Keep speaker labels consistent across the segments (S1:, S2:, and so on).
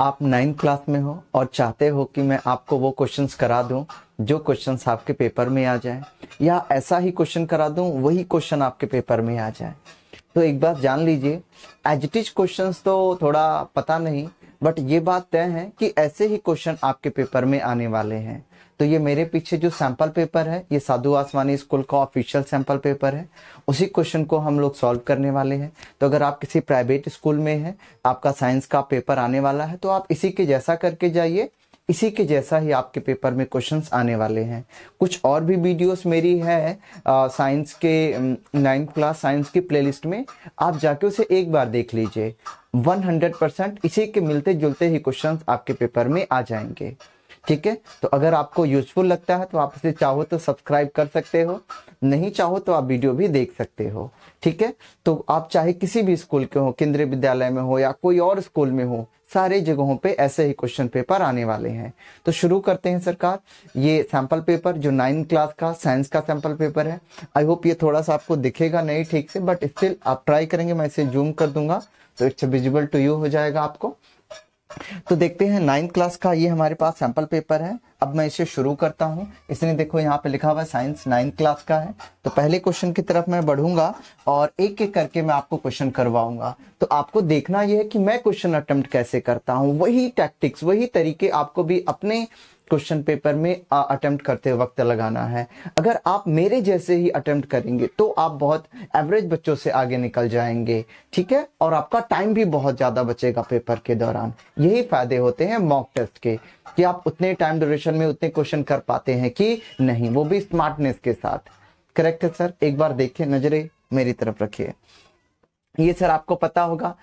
S1: आप ninth class में हो और चाहते हो कि मैं आपको वो क्वेश्चंस करा दूं जो क्वेश्चंस आपके पेपर में आ जाए या ऐसा ही क्वेश्चन करा दूं वही क्वेश्चन आपके पेपर में आ जाए तो एक बात जान लीजिए एजिटिज क्वेश्चंस तो थोड़ा पता नहीं बट ये बात तय है कि ऐसे ही क्वेश्चन आपके पेपर में आने वाले हैं तो ये मेरे पीछे जो सैंपल पेपर है ये साधु आसवानी स्कूल का ऑफिशियल सैंपल पेपर है उसी क्वेश्चन को हम लोग सॉल्व करने वाले हैं तो अगर आप किसी प्राइवेट स्कूल में हैं आपका साइंस का पेपर आने वाला है तो आप इसी के जैसा करके जाइए इसी के जैसा ही आपके पेपर में क्वेश्चंस आने वाले हैं कुछ और भी वीडियोस मेरी है साइंस के नाइन्थ क्लास साइंस की प्लेलिस्ट में आप जाके उसे एक बार देख लीजिए 100 परसेंट इसी के मिलते जुलते ही क्वेश्चंस आपके पेपर में आ जाएंगे ठीक है तो अगर आपको यूजफुल लगता है तो आप इसे चाहो तो सब्सक्राइब कर सकते हो नहीं चाहो तो आप वीडियो भी देख सकते हो ठीक है तो आप चाहे किसी भी स्कूल के हो केंद्रीय विद्यालय में हो या कोई और स्कूल में हो सारे जगहों पे ऐसे ही क्वेश्चन पेपर आने वाले हैं तो शुरू करते हैं सरकार ये सैंपल पेपर जो नाइन्थ क्लास का साइंस का सैंपल पेपर है आई होप ये थोड़ा सा आपको दिखेगा नहीं ठीक से बट स्टिल आप ट्राई करेंगे मैं इसे जूम कर दूंगा तो इट्स विजिबल टू यू हो जाएगा आपको तो देखते हैं नाइन्थ क्लास का ये हमारे पास सैंपल पेपर है अब मैं इसे शुरू करता हूं इसने देखो यहाँ पे लिखा हुआ है साइंस नाइन्थ क्लास का है तो पहले क्वेश्चन की तरफ मैं बढ़ूंगा और एक एक करके मैं आपको क्वेश्चन करवाऊंगा तो आपको देखना यह है कि मैं क्वेश्चन अटेम्प्ट कैसे करता हूं वही टैक्टिक्स वही तरीके आपको भी अपने क्वेश्चन पेपर में अटेम्प्ट करते वक्त लगाना है अगर आप मेरे जैसे ही अटेम्प्ट करेंगे तो आप बहुत एवरेज बच्चों से आगे निकल जाएंगे ठीक है और आपका टाइम भी बहुत ज़्यादा बचेगा पेपर के दौरान यही फायदे होते हैं मॉक टेस्ट के कि आप उतने टाइम ड्यूरेशन में उतने क्वेश्चन कर पाते हैं कि नहीं वो भी स्मार्टनेस के साथ करेक्ट है सर एक बार देखिए नजरे मेरी तरफ रखिए ये सर आपको पता होगा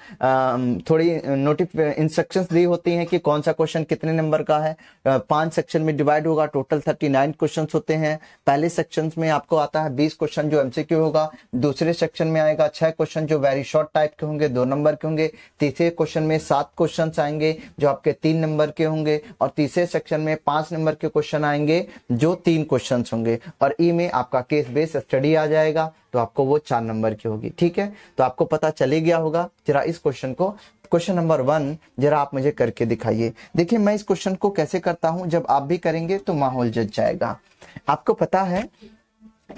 S1: थोड़ी नोटिफ इंस्ट्रक्शंस दी होती हैं कि कौन सा क्वेश्चन कितने नंबर का है पांच सेक्शन में डिवाइड होगा टोटल थर्टी नाइन क्वेश्चन होते हैं पहले सेक्शन में आपको आता है बीस क्वेश्चन जो एमसीक्यू होगा दूसरे सेक्शन में आएगा छह क्वेश्चन जो वेरी शॉर्ट टाइप के होंगे दो नंबर के होंगे तीसरे क्वेश्चन में सात क्वेश्चन आएंगे जो आपके तीन नंबर के होंगे और तीसरे सेक्शन में पांच नंबर के क्वेश्चन आएंगे जो तीन क्वेश्चन होंगे और ई में आपका केस बेस्ड स्टडी आ जाएगा तो आपको वो चार नंबर की होगी ठीक है तो आपको पता चले गया होगा जरा इस क्वेश्चन को क्वेश्चन नंबर वन जरा आप मुझे करके दिखाइए देखिए मैं इस क्वेश्चन को कैसे करता हूं जब आप भी करेंगे तो माहौल जज जाएगा आपको पता है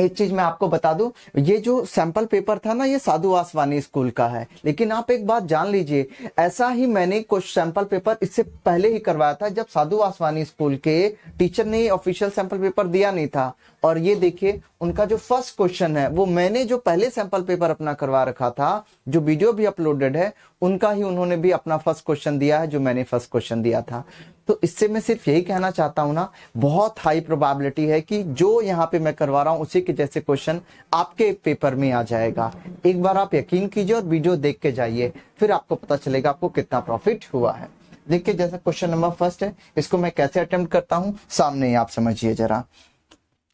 S1: एक चीज मैं आपको बता दूं ये जो सैंपल पेपर था ना ये साधु आसवानी स्कूल का है लेकिन आप एक बात जान लीजिए ऐसा ही मैंने कुछ सैंपल पेपर इससे पहले ही करवाया था जब साधु आसवानी स्कूल के टीचर ने ऑफिशियल सैंपल पेपर दिया नहीं था और ये देखिए उनका जो फर्स्ट क्वेश्चन है वो मैंने जो पहले सैंपल पेपर अपना करवा रखा था जो वीडियो भी अपलोडेड है उनका ही उन्होंने भी अपना फर्स्ट क्वेश्चन दिया है जो मैंने फर्स्ट क्वेश्चन दिया था तो इससे मैं सिर्फ यही कहना चाहता हूं ना बहुत हाई प्रोबेबिलिटी है कि जो यहाँ पे मैं करवा रहा हूँ उसी के जैसे क्वेश्चन आपके पेपर में आ जाएगा एक बार आप यकीन कीजिए और वीडियो देख के जाइए फिर आपको पता चलेगा आपको कितना प्रॉफिट हुआ है देखिए जैसा क्वेश्चन नंबर फर्स्ट है इसको मैं कैसे अटेम्प्ट करता हूँ सामने ही आप समझिए जरा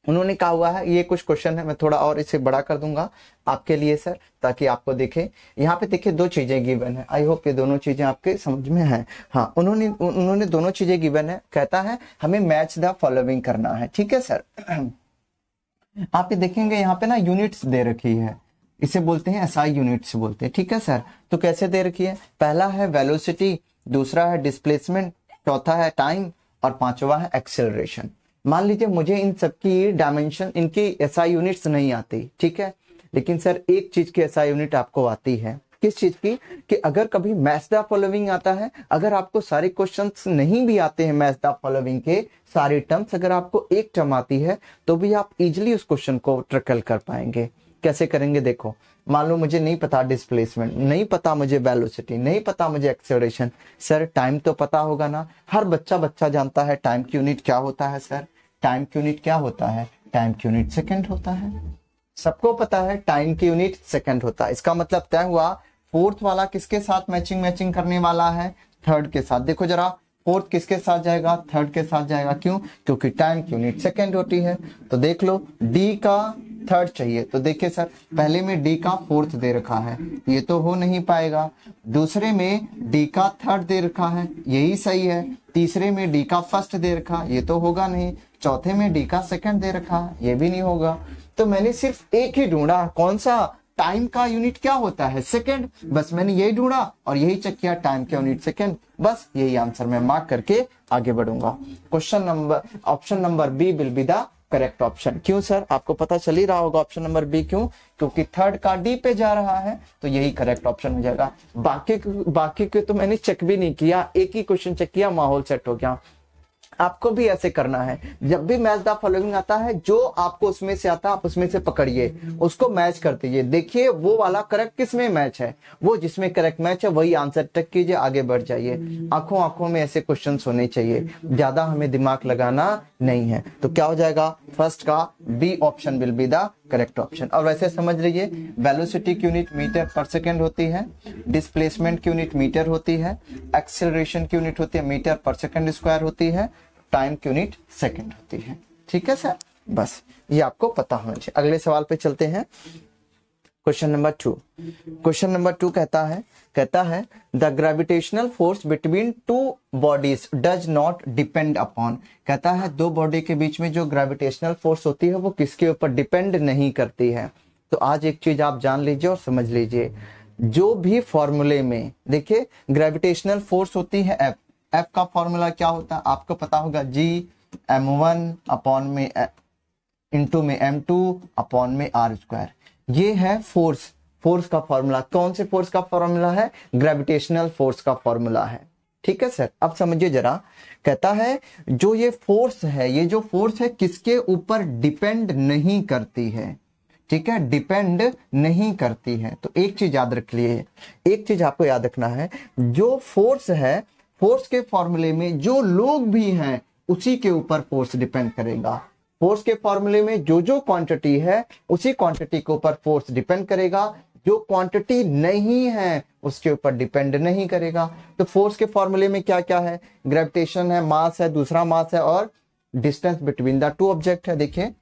S1: उन्होंने कहा हुआ है ये कुछ क्वेश्चन है मैं थोड़ा और इसे बड़ा कर दूंगा आपके लिए सर ताकि आपको देखे यहाँ पे देखिए दो चीजें गिवन है आई होप ये दोनों चीजें आपके समझ में है हाँ उन्होंने उन्होंने दोनों चीजें गिवन है कहता है हमें मैच द फॉलोइंग करना है ठीक है सर आप ये देखेंगे यहाँ पे ना यूनिट्स दे रखी है इसे बोलते हैं आई यूनिट्स बोलते हैं ठीक है सर तो कैसे दे रखी है पहला है वेलोसिटी दूसरा है डिस्प्लेसमेंट चौथा है टाइम और पांचवा है एक्सेलरेशन मान लीजिए मुझे इन सबकी डायमेंशन इनकी एस आई यूनिट्स नहीं आती ठीक है लेकिन सर एक चीज की एस आई यूनिट आपको आती है किस चीज की कि अगर कभी मैच द फॉलोइंग आता है अगर आपको सारे क्वेश्चन नहीं भी आते हैं मैच द फॉलोइंग के सारे टर्म्स अगर आपको एक टर्म आती है तो भी आप इजिली उस क्वेश्चन को ट्रकल कर पाएंगे कैसे करेंगे देखो मान लो मुझे नहीं पता डिस्प्लेसमेंट नहीं पता मुझे वेलोसिटी नहीं पता मुझे एक्सेलरेशन सर टाइम तो पता होगा ना हर बच्चा बच्चा जानता है टाइम की यूनिट क्या होता है सर टाइम की यूनिट क्या होता है टाइम की यूनिट सेकेंड होता है सबको पता है टाइम की यूनिट सेकेंड होता है इसका मतलब तय हुआ फोर्थ वाला किसके साथ मैचिंग मैचिंग करने वाला है थर्ड के साथ देखो जरा फोर्थ किसके साथ जाएगा थर्ड के साथ जाएगा क्यों क्योंकि टाइम की यूनिट सेकेंड होती है तो देख लो डी का थर्ड चाहिए तो देखिए सर पहले में डी का फोर्थ दे रखा है ये तो हो नहीं पाएगा दूसरे में डी का थर्ड दे रखा है यही सही है तीसरे में डी का फर्स्ट दे रखा ये तो होगा नहीं चौथे में डी का सेकंड दे रखा ये भी नहीं होगा तो मैंने सिर्फ एक ही ढूंढा कौन सा टाइम का यूनिट क्या होता है सेकंड बस मैंने यही ढूंढा और यही चेक किया टाइम का यूनिट सेकंड बस यही आंसर मैं मार्क करके आगे बढ़ूंगा question number option number B will be the correct option क्यों सर आपको पता चल ही रहा होगा ऑप्शन नंबर बी क्यों क्योंकि थर्ड का डी पे जा रहा है तो यही करेक्ट ऑप्शन हो जाएगा बाकी बाकी के तो मैंने चेक भी नहीं किया एक ही क्वेश्चन चेक किया माहौल सेट हो गया आपको भी ऐसे करना है जब भी मैच द फॉलोइंग आता है जो आपको उसमें से आता है आप उसमें से पकड़िए उसको मैच कर दीजिए देखिए वो वाला करेक्ट किसमें मैच है वो जिसमें करेक्ट मैच है वही आंसर टक कीजिए आगे बढ़ जाइए आंखों आंखों में ऐसे क्वेश्चन होने चाहिए ज्यादा हमें दिमाग लगाना नहीं है तो क्या हो जाएगा फर्स्ट का B option will be the correct option और वैसे समझ लीजिए वेलोसिटी की यूनिट मीटर पर सेकेंड होती है डिस्प्लेसमेंट की यूनिट मीटर होती है एक्सेलरेशन की यूनिट होती है मीटर पर सेकेंड स्क्वायर होती है टाइम की यूनिट सेकेंड होती है ठीक है सर बस ये आपको पता होना चाहिए अगले सवाल पे चलते हैं question number two question number two कहता है कहता है the gravitational force between two bodies does not depend upon कहता है दो बॉडी के बीच में जो ग्रेविटेशनल फोर्स होती है वो किसके ऊपर डिपेंड नहीं करती है तो आज एक चीज आप जान लीजिए और समझ लीजिए जो भी फॉर्मूले में देखिए ग्रेविटेशनल फोर्स होती है एफ एफ का फॉर्मूला क्या होता है आपको पता होगा जी एम वन अपॉन में इंटू में एम टू अपॉन में आर स्क्वायर ये है फोर्स फोर्स का फॉर्मूला कौन से फोर्स का फॉर्मूला है ग्रेविटेशनल फोर्स का फॉर्मूला है ठीक है सर अब समझिए जरा कहता है जो ये फोर्स है ये जो फोर्स है किसके ऊपर डिपेंड नहीं करती है ठीक है डिपेंड नहीं करती है तो एक चीज याद रख लिए एक चीज आपको याद रखना है जो फोर्स है फोर्स के फॉर्मूले में जो लोग भी हैं उसी के ऊपर फोर्स डिपेंड करेगा फोर्स के फॉर्मूले में जो जो क्वांटिटी है उसी क्वांटिटी के ऊपर फोर्स डिपेंड करेगा जो क्वांटिटी नहीं है उसके ऊपर डिपेंड नहीं करेगा तो फोर्स के फॉर्मूले में क्या क्या है ग्रेविटेशन है मास है दूसरा मास है और distance between the two object है देखिए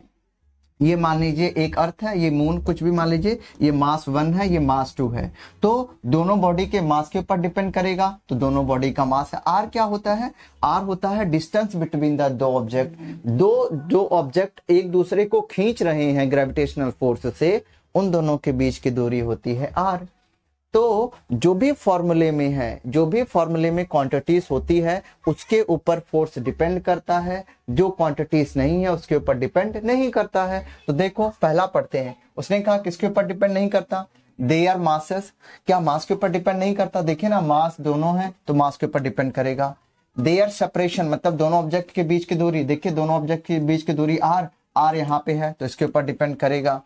S1: ये मान लीजिए एक अर्थ है ये मून कुछ भी मान लीजिए ये मास वन है ये मास टू है तो दोनों बॉडी के मास के ऊपर डिपेंड करेगा तो दोनों बॉडी का मास है आर क्या होता है आर होता है डिस्टेंस बिटवीन द दो ऑब्जेक्ट दो जो ऑब्जेक्ट एक दूसरे को खींच रहे हैं ग्रेविटेशनल फोर्स से उन दोनों के बीच की दूरी होती है आर तो जो भी फॉर्मूले में है जो भी फॉर्मूले में क्वांटिटीज होती है उसके ऊपर फोर्स डिपेंड करता है जो क्वांटिटीज नहीं है उसके ऊपर डिपेंड नहीं करता है तो देखो पहला पढ़ते हैं उसने कहा किसके ऊपर डिपेंड नहीं करता दे आर मासस क्या मास के ऊपर डिपेंड नहीं करता देखिए ना मास दोनों है तो मास के ऊपर डिपेंड करेगा दे आर सेपरेशन मतलब दोनों ऑब्जेक्ट के बीच की दूरी देखिए दोनों ऑब्जेक्ट के बीच की दूरी आर आर यहाँ पे है तो इसके ऊपर डिपेंड करेगा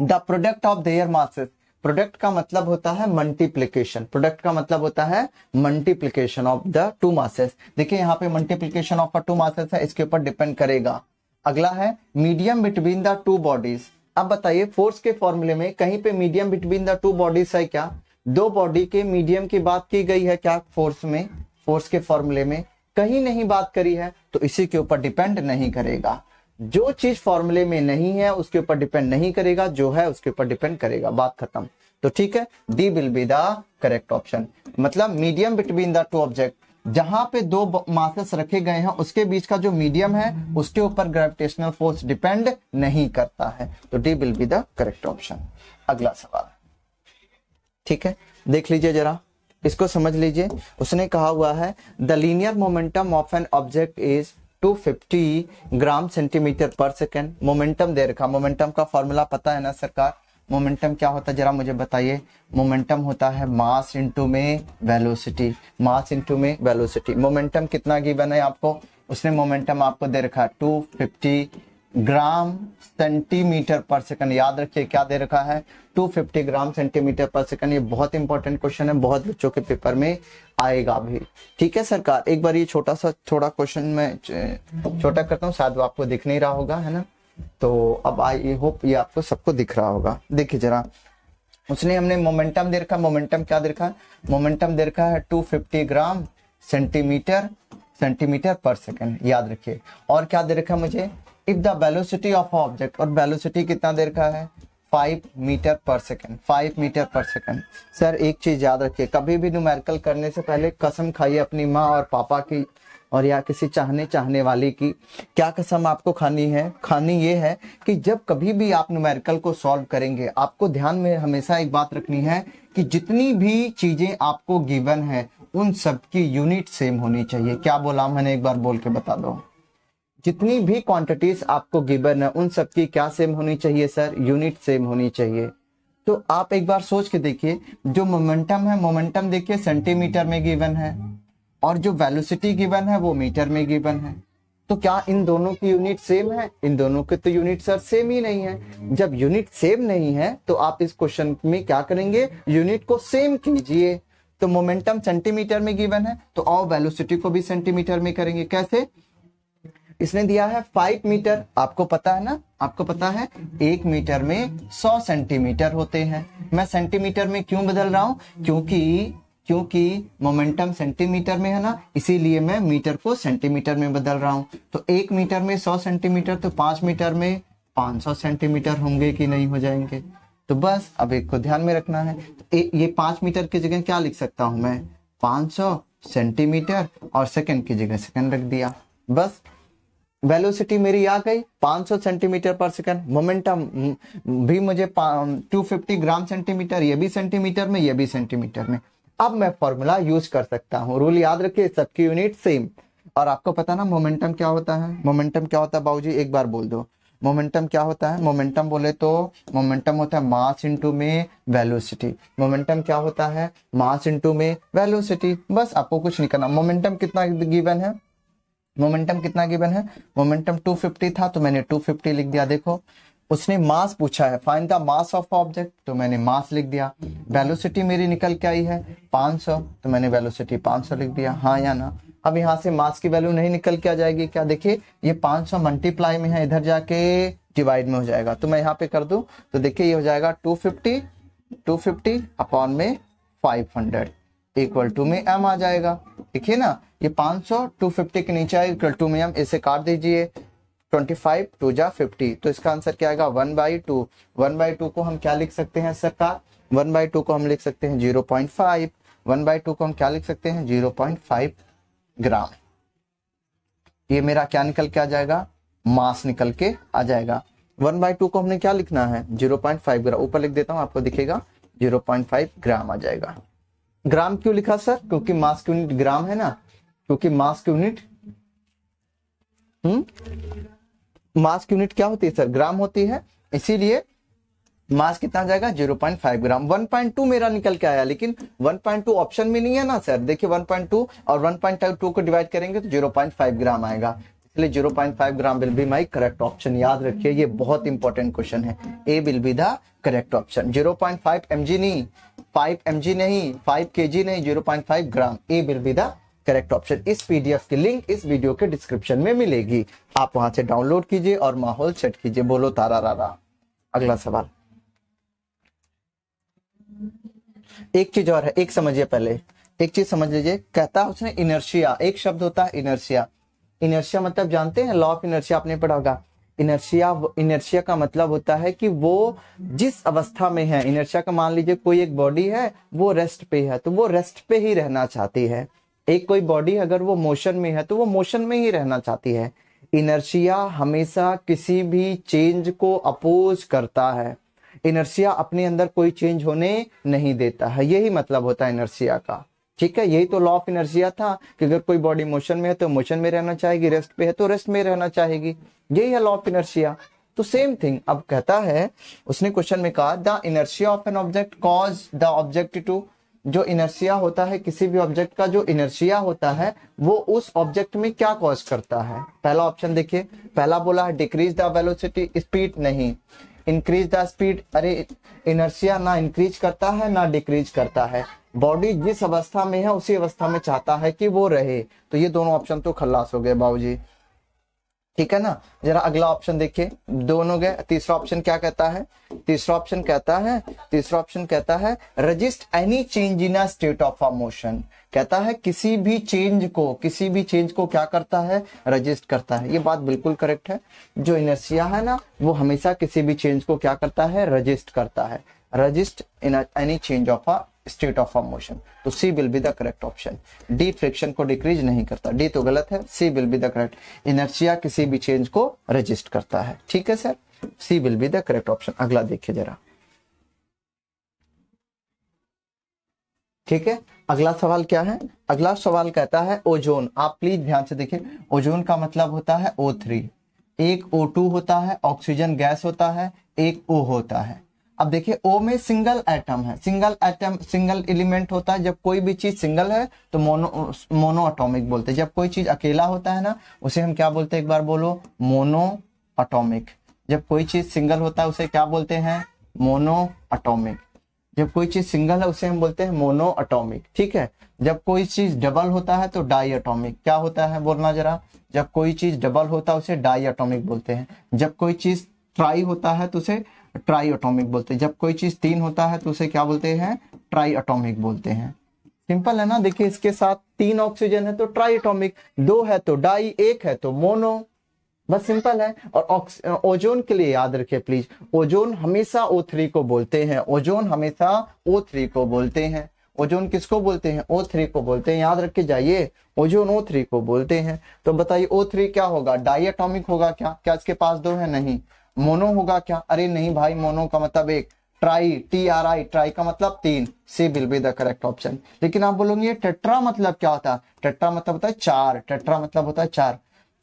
S1: the product of their masses product का मतलब होता है मल्टीप्लीकेशन प्रोडक्ट का मतलब होता है multiplication of the two masses देखिए यहाँ पे मल्टीप्लीकेशन ऑफ टू मासेस है इसके ऊपर डिपेंड करेगा अगला है medium between the two bodies अब बताइए फोर्स के फॉर्मूले में कहीं पे medium between the two bodies है क्या दो बॉडी के मीडियम की बात की गई है क्या फोर्स में फोर्स के फॉर्मूले में कहीं नहीं बात करी है तो इसी के ऊपर डिपेंड नहीं करेगा जो चीज फॉर्मूले में नहीं है उसके ऊपर डिपेंड नहीं करेगा जो है उसके ऊपर डिपेंड करेगा बात खत्म तो ठीक है D will be the correct option मतलब medium between the two object जहां पे दो मासेस रखे गए हैं उसके बीच का जो मीडियम है उसके ऊपर ग्रेविटेशनल फोर्स डिपेंड नहीं करता है तो D will be the correct option अगला सवाल ठीक है देख लीजिए जरा इसको समझ लीजिए उसने कहा हुआ है the linear momentum of an object is 250 gram centimetre per second momentum दे रखा मोमेंटम का फॉर्मूला पता है ना सरकार मोमेंटम क्या होता है जरा मुझे बताइए मोमेंटम होता है मास इंटू में वेलोसिटी मास इंटू में वेलोसिटी मोमेंटम कितना गिवन है आपको उसने मोमेंटम आपको दे रखा 250 ग्राम सेंटीमीटर पर सेकंड याद रखिए क्या दे रखा है 250 ग्राम सेंटीमीटर पर सेकंड ये बहुत इंपॉर्टेंट क्वेश्चन है बहुत बच्चों के पेपर में आएगा भी ठीक है सरकार एक बार ये छोटा सा थोड़ा क्वेश्चन मैं छोटा करता हूँ शायद आपको दिख नहीं रहा होगा है ना तो अब आई होप ये आपको सबको दिख रहा होगा देखिए जरा उसने हमने मोमेंटम दे रखा मोमेंटम क्या दे रखा है मोमेंटम दे रखा है two gram centimetre centimetre per second याद रखिए और क्या दे रखा है मुझे if the velocity of object और वेलोसिटी कितना देर का है five metre per second five metre per second sir एक चीज याद रखिए कभी भी न्यूमेरिकल करने से पहले कसम खाइए अपनी माँ और पापा की और या किसी चाहने चाहने वाले की क्या कसम आपको खानी है खानी ये है कि जब कभी भी आप न्यूमेरिकल को सॉल्व करेंगे आपको ध्यान में हमेशा एक बात रखनी है कि जितनी भी चीजें आपको गिवन है उन सबकी यूनिट सेम होनी चाहिए क्या बोला मैंने एक बार बोल के बता दो जितनी भी क्वांटिटीज आपको गिवन है उन सबकी क्या सेम होनी चाहिए सर यूनिट सेम होनी चाहिए तो आप एक बार सोच के देखिए जो मोमेंटम है मोमेंटम देखिए सेंटीमीटर में गिवन है और जो वेलोसिटी गिवन है वो मीटर में गिवन है तो क्या इन दोनों की यूनिट सेम है इन दोनों के तो यूनिट सर सेम ही नहीं है जब यूनिट सेम नहीं है तो आप इस क्वेश्चन में क्या करेंगे यूनिट को सेम कीजिए तो मोमेंटम सेंटीमीटर में गिवन है तो और वेलोसिटी को भी सेंटीमीटर में करेंगे कैसे इसने दिया है फाइव मीटर आपको पता है ना आपको पता है एक मीटर में सौ सेंटीमीटर होते हैं मैं सेंटीमीटर में क्यों बदल रहा हूं क्योंकि क्योंकि मोमेंटम सेंटीमीटर में है ना इसीलिए मैं मीटर को सेंटीमीटर में बदल रहा हूं तो एक मीटर में सौ सेंटीमीटर तो पांच मीटर में पांच सौ सेंटीमीटर होंगे कि नहीं हो जाएंगे तो बस अब एक को ध्यान में रखना है तो ए, ये पांच मीटर की जगह क्या लिख सकता हूं मैं पांच सौ सेंटीमीटर और सेकंड की जगह सेकंड रख दिया बस वेलोसिटी मेरी आ गई 500 सेंटीमीटर पर सेकंड मोमेंटम भी मुझे 250 ग्राम सेंटीमीटर ये भी सेंटीमीटर में ये भी सेंटीमीटर में अब मैं फॉर्मूला यूज कर सकता हूँ रूल याद रखिए सबकी यूनिट सेम और आपको पता ना मोमेंटम क्या होता है मोमेंटम क्या होता है बाबू एक बार बोल दो मोमेंटम क्या होता है मोमेंटम बोले तो मोमेंटम होता है मास इंटू में वेलोसिटी मोमेंटम क्या होता है मास इंटू में वेलोसिटी बस आपको कुछ नहीं करना मोमेंटम कितना गिवन है मोमेंटम कितना गिवन है मोमेंटम 250 था तो मैंने 250 लिख दिया देखो उसने मास पूछा है find the mass of object तो मैंने मास लिख दिया वेलोसिटी मेरी निकल के आई है 500 तो मैंने वेलोसिटी 500 लिख दिया हाँ या ना अब यहाँ से मास की वैल्यू नहीं निकल के आ जाएगी क्या देखिए ये 500 मल्टीप्लाई में है इधर जाके डिवाइड में हो जाएगा तो मैं यहाँ पे कर दू तो देखिये ये हो जाएगा टू फिफ्टी अपॉन में फाइव इक्वल टू में एम आ जाएगा ठीक है ना ये 500 250 के नीचे आएगा इक्वल टू में एम इसे काट दीजिए 25 टू जा फिफ्टी तो इसका आंसर क्या आएगा one by two one by two को हम क्या लिख सकते हैं सरकार वन बाई टू को हम लिख सकते हैं zero point five one by two को हम क्या लिख सकते हैं जीरो पॉइंट फाइव ग्राम ये मेरा क्या निकल के आ जाएगा मास निकल के आ जाएगा वन बाई टू को हमने क्या लिखना है जीरो पॉइंट फाइव ग्राम ऊपर लिख देता हूँ आपको दिखेगा जीरो पॉइंट फाइव ग्राम आ जाएगा ग्राम क्यों लिखा सर क्योंकि मास की यूनिट ग्राम है ना क्योंकि मास की यूनिट मास की यूनिट क्या होती है सर ग्राम होती है इसीलिए मास कितना जाएगा 0.5 ग्राम 1.2 मेरा निकल के आया लेकिन 1.2 ऑप्शन में नहीं है ना सर देखिए 1.2 और 1.2 को डिवाइड करेंगे तो 0.5 ग्राम आएगा इसलिए 0.5 gram will be my correct option याद रखिए ये बहुत इंपॉर्टेंट क्वेश्चन है A will be the correct option 0.5 point नहीं फाइव एम नहीं फाइव के नहीं zero point five gram A will be the correct option इस पीडीएफ की लिंक इस वीडियो के डिस्क्रिप्शन में मिलेगी आप वहां से डाउनलोड कीजिए और माहौल सेट कीजिए बोलो तारा रारा अगला सवाल एक चीज और है एक समझिए पहले एक चीज समझ लीजिए कहता है उसने इनर्शिया एक शब्द होता है इनर्शिया इनर्शिया मतलब जानते हैं लॉ ऑफ इनर्शिया आपने पढ़ा होगा इनर्शिया इनर्शिया का मतलब होता है कि वो जिस अवस्था में है इनर्शिया का मान लीजिए कोई एक बॉडी है वो रेस्ट पे है तो वो रेस्ट पे ही रहना चाहती है एक कोई बॉडी अगर वो मोशन में है तो वो मोशन में ही रहना चाहती है इनर्शिया हमेशा किसी भी चेंज को अपोज करता है इनर्शिया अपने अंदर कोई चेंज होने नहीं देता है यही मतलब होता है इनर्शिया का ठीक है यही तो लॉ ऑफ इनर्जिया था कि अगर कोई बॉडी मोशन में है तो मोशन में रहना चाहेगी रेस्ट पे है तो रेस्ट में रहना चाहेगी यही है लॉ ऑफ इनर्जिया तो सेम थिंग अब कहता है उसने क्वेश्चन में कहा the inertia of an object cause the object to जो इनर्शिया होता है किसी भी ऑब्जेक्ट का जो इनर्शिया होता है वो उस ऑब्जेक्ट में क्या कॉज करता है पहला ऑप्शन देखिए पहला बोला है डिक्रीज द वेलोसिटी स्पीड नहीं इंक्रीज द स्पीड अरे इनर्शिया ना इंक्रीज करता है ना डिक्रीज करता है बॉडी जिस अवस्था में है उसी अवस्था में चाहता है कि वो रहे तो ये दोनों ऑप्शन तो खल्लास हो गए जी ठीक है ना जरा अगला ऑप्शन देखिए दोनों गए तीसरा ऑप्शन क्या कहता है तीसरा ऑप्शन कहता है तीसरा ऑप्शन कहता है resist any change in a state of motion कहता है किसी भी चेंज को किसी भी चेंज को क्या करता है रजिस्ट करता है ये बात बिल्कुल करेक्ट है जो इनर्सिया है ना वो हमेशा किसी भी चेंज को क्या करता है रजिस्ट करता है resist in any change of a state of motion तो C will be the correct option D friction को डिक्रीज नहीं करता डी तो गलत है C will be the correct inertia किसी भी चेंज को रजिस्ट करता है ठीक है sir C will be the correct option अगला देखिए जरा ठीक है अगला सवाल क्या है अगला सवाल कहता है ओजोन आप प्लीज ध्यान से देखिए ओजोन का मतलब होता है ओ थ्री एक ओ टू होता है ऑक्सीजन गैस होता है एक ओ होता है अब देखिए ओ में सिंगल एटम है सिंगल एटम सिंगल एलिमेंट होता है जब कोई भी चीज सिंगल है तो मोनो मोनो अटोमिक बोलते हैं जब कोई चीज अकेला होता है ना उसे हम क्या बोलते हैं एक बार बोलो मोनो अटोमिक जब कोई चीज सिंगल होता है उसे क्या बोलते हैं मोनो अटोमिक जब कोई चीज सिंगल है उसे हम बोलते हैं मोनो अटोमिक ठीक है जब कोई चीज डबल होता है तो डाई अटोमिक क्या होता है बोलना जरा जब कोई चीज डबल होता है उसे डाई अटोमिक बोलते हैं जब कोई चीज ट्राई होता है तो उसे ट्राई अटोमिक बोलते हैं जब कोई चीज तीन होता है तो उसे क्या बोलते हैं ट्राई अटोमिक बोलते हैं सिंपल है ना देखिए इसके साथ तीन ऑक्सीजन है तो ट्राई अटोमिक दो है तो डाई एक है तो मोनो बस सिंपल है और ओजोन के लिए याद रखिए प्लीज ओजोन हमेशा ओ थ्री को बोलते हैं ओजोन हमेशा ओ थ्री को बोलते हैं ओजोन किसको बोलते हैं ओ थ्री को बोलते हैं याद रख के जाइए ओजोन ओ थ्री को बोलते हैं तो बताइए ओ थ्री क्या होगा डाई ऑटोमिक होगा क्या क्या इसके पास दो है नहीं मोनो होगा क्या अरे नहीं भाई मोनो का मतलब एक tri T R I tri का मतलब तीन C will be the correct option लेकिन आप बोलोगे टेट्रा मतलब क्या होता है टेट्रा मतलब होता है चार टेट्रा मतलब होता है चार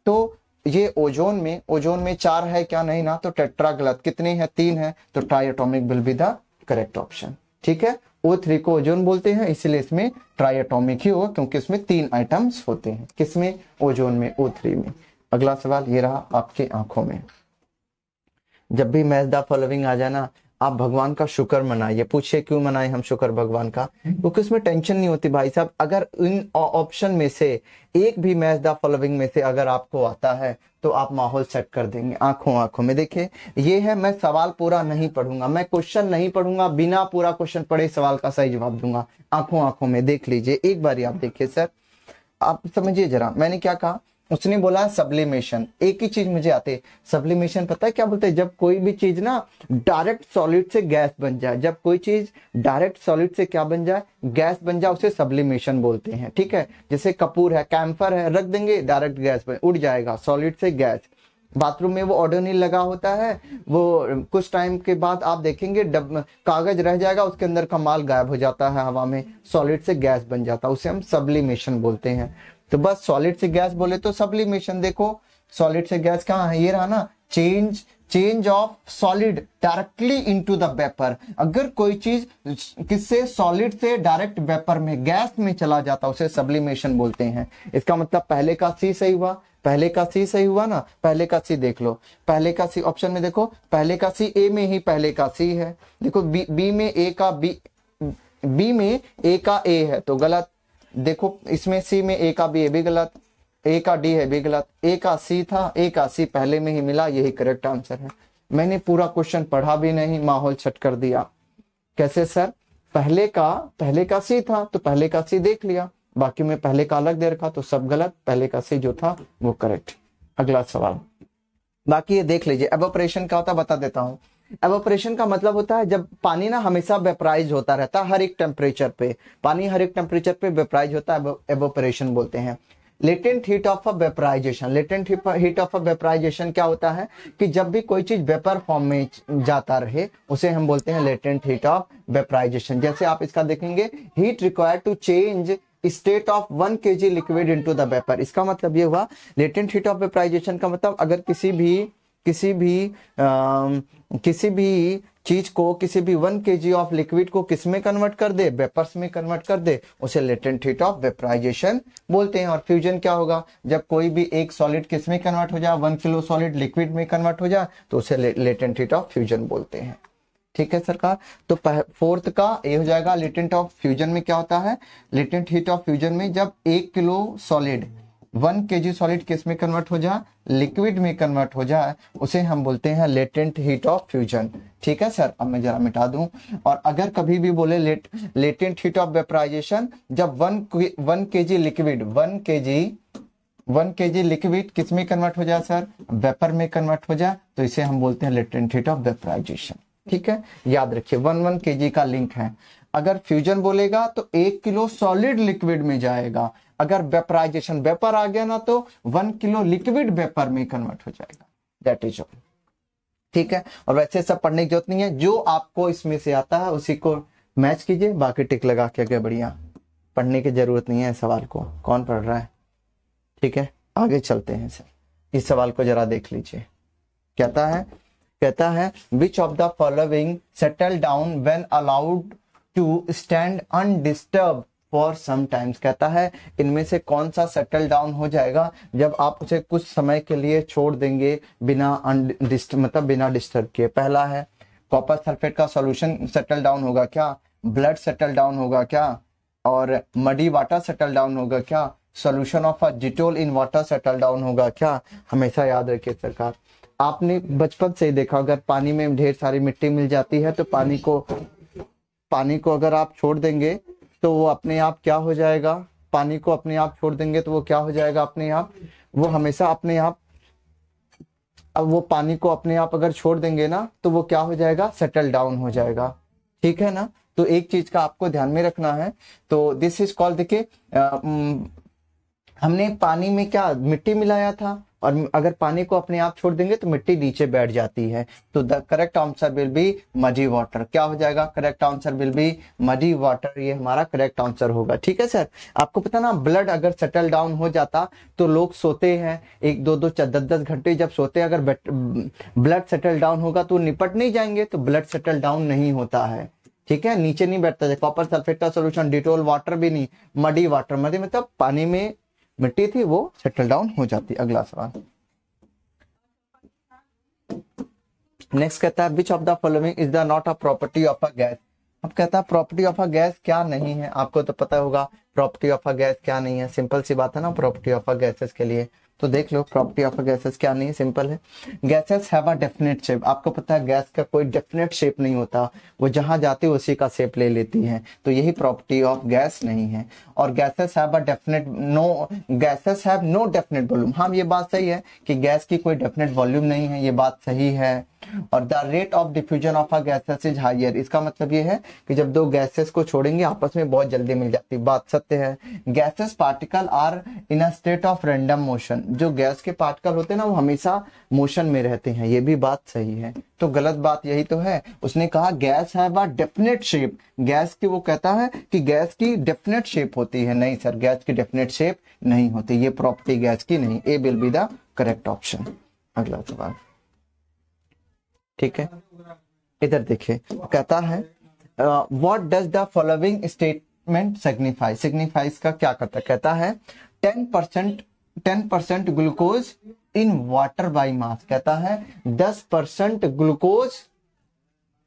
S1: तो ये ओजोन में ओजोन में चार है क्या नहीं ना तो टेट्रा गलत कितने हैं तीन है तो tri atomic will be the correct option ठीक है ओ थ्री को ओजोन बोलते हैं इसीलिए इसमें ट्राई एटोमिक ही होगा क्योंकि इसमें तीन आइटम्स होते हैं किसमें ओजोन में ओ थ्री में अगला सवाल ये रहा आपकी आंखों में जब भी मैच द फॉलोइंग आ जाना आप भगवान का शुक्र मनाइए पूछिए क्यों मनाए हम शुक्र भगवान का क्योंकि उसमें टेंशन नहीं होती भाई साहब अगर इन ऑप्शन में से एक भी मैच द फॉलोइंग में से अगर आपको आता है तो आप माहौल सेट कर देंगे आंखों आंखों में देखिए ये है मैं सवाल पूरा नहीं पढ़ूंगा मैं क्वेश्चन नहीं पढ़ूंगा बिना पूरा क्वेश्चन पढ़े सवाल का सही जवाब दूंगा आंखों आंखों में देख लीजिए एक बार आप देखिए सर आप समझिए जरा मैंने क्या कहा उसने बोला सब्लिमेशन एक ही चीज मुझे आते सब्लिमेशन पता है क्या बोलते हैं जब कोई भी चीज ना डायरेक्ट सॉलिड से गैस बन जाए जब कोई चीज डायरेक्ट सॉलिड से क्या बन जाए गैस बन जाए उसे सब्लिमेशन बोलते हैं ठीक है जैसे कपूर है कैम्फर है रख देंगे डायरेक्ट गैस बन उड़ जाएगा सॉलिड से गैस बाथरूम में वो नहीं लगा होता है वो कुछ टाइम के बाद आप देखेंगे डब कागज रह जाएगा उसके अंदर का माल गायब हो जाता है हवा में सॉलिड से गैस बन जाता है उसे हम सब्लिमेशन बोलते हैं तो बस सॉलिड से गैस बोले तो सब्लिमेशन देखो सॉलिड से गैस कहाँ है ये रहा ना change change of solid directly into the vapour अगर कोई चीज किससे सॉलिड से डायरेक्ट वेपर में गैस में चला जाता उसे सब्लिमेशन बोलते हैं इसका मतलब पहले का सी सही हुआ पहले का सी सही हुआ ना पहले का सी देख लो पहले का सी ऑप्शन में देखो पहले का सी ए में ही पहले का सी है देखो बी बी में ए का बी बी में ए का ए है तो गलत देखो इसमें सी में ए का बी है भी गलत ए का डी है भी गलत ए का सी था ए का सी पहले में ही मिला यही करेक्ट आंसर है मैंने पूरा क्वेश्चन पढ़ा भी नहीं माहौल छट कर दिया कैसे सर पहले का पहले का सी था तो पहले का सी देख लिया बाकी में पहले का अलग दे रखा तो सब गलत पहले का सी जो था वो करेक्ट अगला सवाल बाकी ये देख लीजिए अब ऑपरेशन क्या होता बता देता हूं एवोपरेशन का मतलब होता है जब पानी ना हमेशा वेपराइज होता रहता है हर एक टेम्परेचर पे पानी हर एक टेम्परेचर पे वेपराइज होता है एवोपरेशन बोलते हैं latent heat of a vaporisation latent heat of a vaporisation क्या होता है कि जब भी कोई चीज वेपर फॉर्म में जाता रहे उसे हम बोलते हैं लेटेंट हीट ऑफ वेपराइजेशन जैसे आप इसका देखेंगे heat required to change state of one K G liquid into the vapour इसका मतलब ये हुआ लेटेंट हीट ऑफ वेपराइजेशन का मतलब अगर किसी भी किसी भी आ, किसी भी चीज को किसी भी one K ji of liquid को किस में कन्वर्ट कर दे वेपर्स में कन्वर्ट कर दे उसे लेटेंट हीट ऑफ वेपराइजेशन बोलते हैं और फ्यूजन क्या होगा जब कोई भी एक सॉलिड किस में कन्वर्ट हो जाए वन किलो सॉलिड लिक्विड में कन्वर्ट हो जाए तो उसे लेटेंट हीट ऑफ फ्यूजन बोलते हैं ठीक है सरकार तो फोर्थ का ये हो जाएगा लेटेंट ऑफ फ्यूजन में क्या होता है लेटेंट हीट ऑफ फ्यूजन में जब एक किलो सॉलिड वन के जी सॉलिड किस में कन्वर्ट हो जाए लिक्विड में कन्वर्ट हो जाए उसे हम बोलते हैं लेटेंट हीट ऑफ फ्यूजन ठीक है सर अब मैं जरा मिटा दूं और अगर कभी भी बोले let latent heat of vaporisation जब one one K G liquid one K जी वन के जी लिक्विड किस में कन्वर्ट हो जाए सर वेपर में कन्वर्ट हो जाए तो इसे हम बोलते हैं लेटेंट हीट ऑफ वेपराइजेशन ठीक है याद रखिए वन वन के जी का लिंक है अगर फ्यूजन बोलेगा तो एक किलो सॉलिड लिक्विड में जाएगा अगर वेपराइजेशन वेपर आ गया ना तो वन किलो लिक्विड वेपर में कन्वर्ट हो जाएगा दैट इज ऑल ठीक है और वैसे सब पढ़ने की जरूरत नहीं है जो आपको इसमें से आता है उसी को मैच कीजिए बाकी टिक लगा के आगे बढ़िया पढ़ने की जरूरत नहीं है सवाल को कौन पढ़ रहा है ठीक है आगे चलते हैं सर इस सवाल को जरा देख लीजिए कहता है कहता है which of the following settle down when allowed to stand undisturb for some times कहता है इनमें से कौन सा सेटल डाउन हो जाएगा जब आप उसे कुछ समय के लिए छोड़ देंगे बिना अनडिस्टर्ब मतलब बिना डिस्टर्ब किए पहला है कॉपर सल्फेट का सॉल्यूशन सेटल डाउन होगा क्या ब्लड सेटल डाउन होगा क्या और मडी वाटर सेटल डाउन होगा क्या solution of a Dettol in water settle down होगा क्या हमेशा याद रखिए सरकार आपने बचपन से ही देखा अगर पानी में ढेर सारी मिट्टी मिल जाती है तो पानी को पानी को अगर आप छोड़ देंगे तो वो अपने आप क्या हो जाएगा पानी को अपने आप छोड़ देंगे तो वो क्या हो जाएगा अपने आप वो हमेशा अपने आप अब वो पानी को अपने आप अगर छोड़ देंगे ना तो वो क्या हो जाएगा सेटल डाउन हो जाएगा ठीक है ना तो एक चीज का आपको ध्यान में रखना है तो दिस इज कॉल्ड देखिए हम्म, हमने पानी में क्या मिट्टी मिलाया था और अगर पानी को अपने आप छोड़ देंगे तो मिट्टी नीचे बैठ जाती है तो the correct answer will be muddy water क्या हो जाएगा correct answer will be muddy water ये हमारा करेक्ट आंसर होगा ठीक है सर आपको पता ना ब्लड अगर सेटल डाउन हो जाता तो लोग सोते हैं एक दो दो दस दस घंटे जब सोते हैं अगर ब्लड सेटल डाउन होगा तो निपट नहीं जाएंगे तो ब्लड सेटल डाउन नहीं होता है ठीक है नीचे नहीं बैठता कॉपर सल्फेट का सोल्यूशन डिटोल वाटर भी नहीं मडी वाटर मडी मतलब पानी में मिट्टी थी वो सेटल डाउन हो जाती अगला सवाल नेक्स्ट कहता है which of the following is the not a property of a gas अब कहता है प्रॉपर्टी ऑफ अ गैस क्या नहीं है आपको तो पता होगा प्रॉपर्टी ऑफ अ गैस क्या नहीं है सिंपल सी बात है ना प्रॉपर्टी ऑफ अ गैसेस के लिए तो देख लो प्रॉपर्टी ऑफ गैसेस क्या नहीं सिंपल है gases have a definite shape आपको पता है गैस का कोई डेफिनेट शेप नहीं होता वो जहां है उसी का शेप ले लेती है तो यही प्रॉपर्टी ऑफ गैस नहीं है और gases have a definite no gases have no definite volume हाँ ये बात सही है कि गैस की कोई डेफिनेट वॉल्यूम नहीं है ये बात सही है और the rate of diffusion of a gases is higher इसका मतलब ये है कि जब दो गैसेस को छोड़ेंगे आपस में बहुत जल्दी मिल जाती बात सत्य है gases particle are in a state of random motion जो गैस के पार्टिकल होते हैं ना वो हमेशा मोशन में रहते हैं ये भी बात सही है तो गलत बात यही तो है उसने कहा गैस है वह डेफिनेट शेप गैस की वो कहता है कि गैस की डेफिनेट शेप होती है नहीं सर गैस की डेफिनेट शेप नहीं होती ये प्रॉपर्टी गैस की नहीं A will be the correct option अगला सवाल ठीक है इधर देखिए कहता है what does the following statement signify signifies का क्या करता है कहता है ten percent ten percent glucose in water by mass कहता है दस percent glucose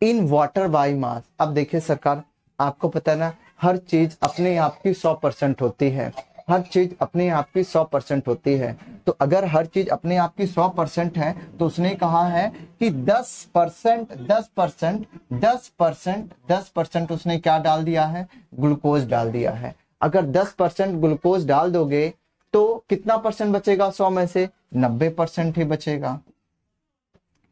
S1: in water by mass अब देखिए सरकार आपको पता है ना हर चीज अपने आप की सौ परसेंट होती है हर चीज अपने आप की सौ परसेंट होती है तो अगर हर चीज अपने आप की सौ परसेंट है तो उसने कहा है कि दस परसेंट दस परसेंट दस परसेंट दस परसेंट उसने क्या डाल दिया है ग्लूकोज डाल दिया है अगर दस परसेंट ग्लूकोज डाल दोगे तो कितना परसेंट बचेगा सौ में से नब्बे परसेंट ही बचेगा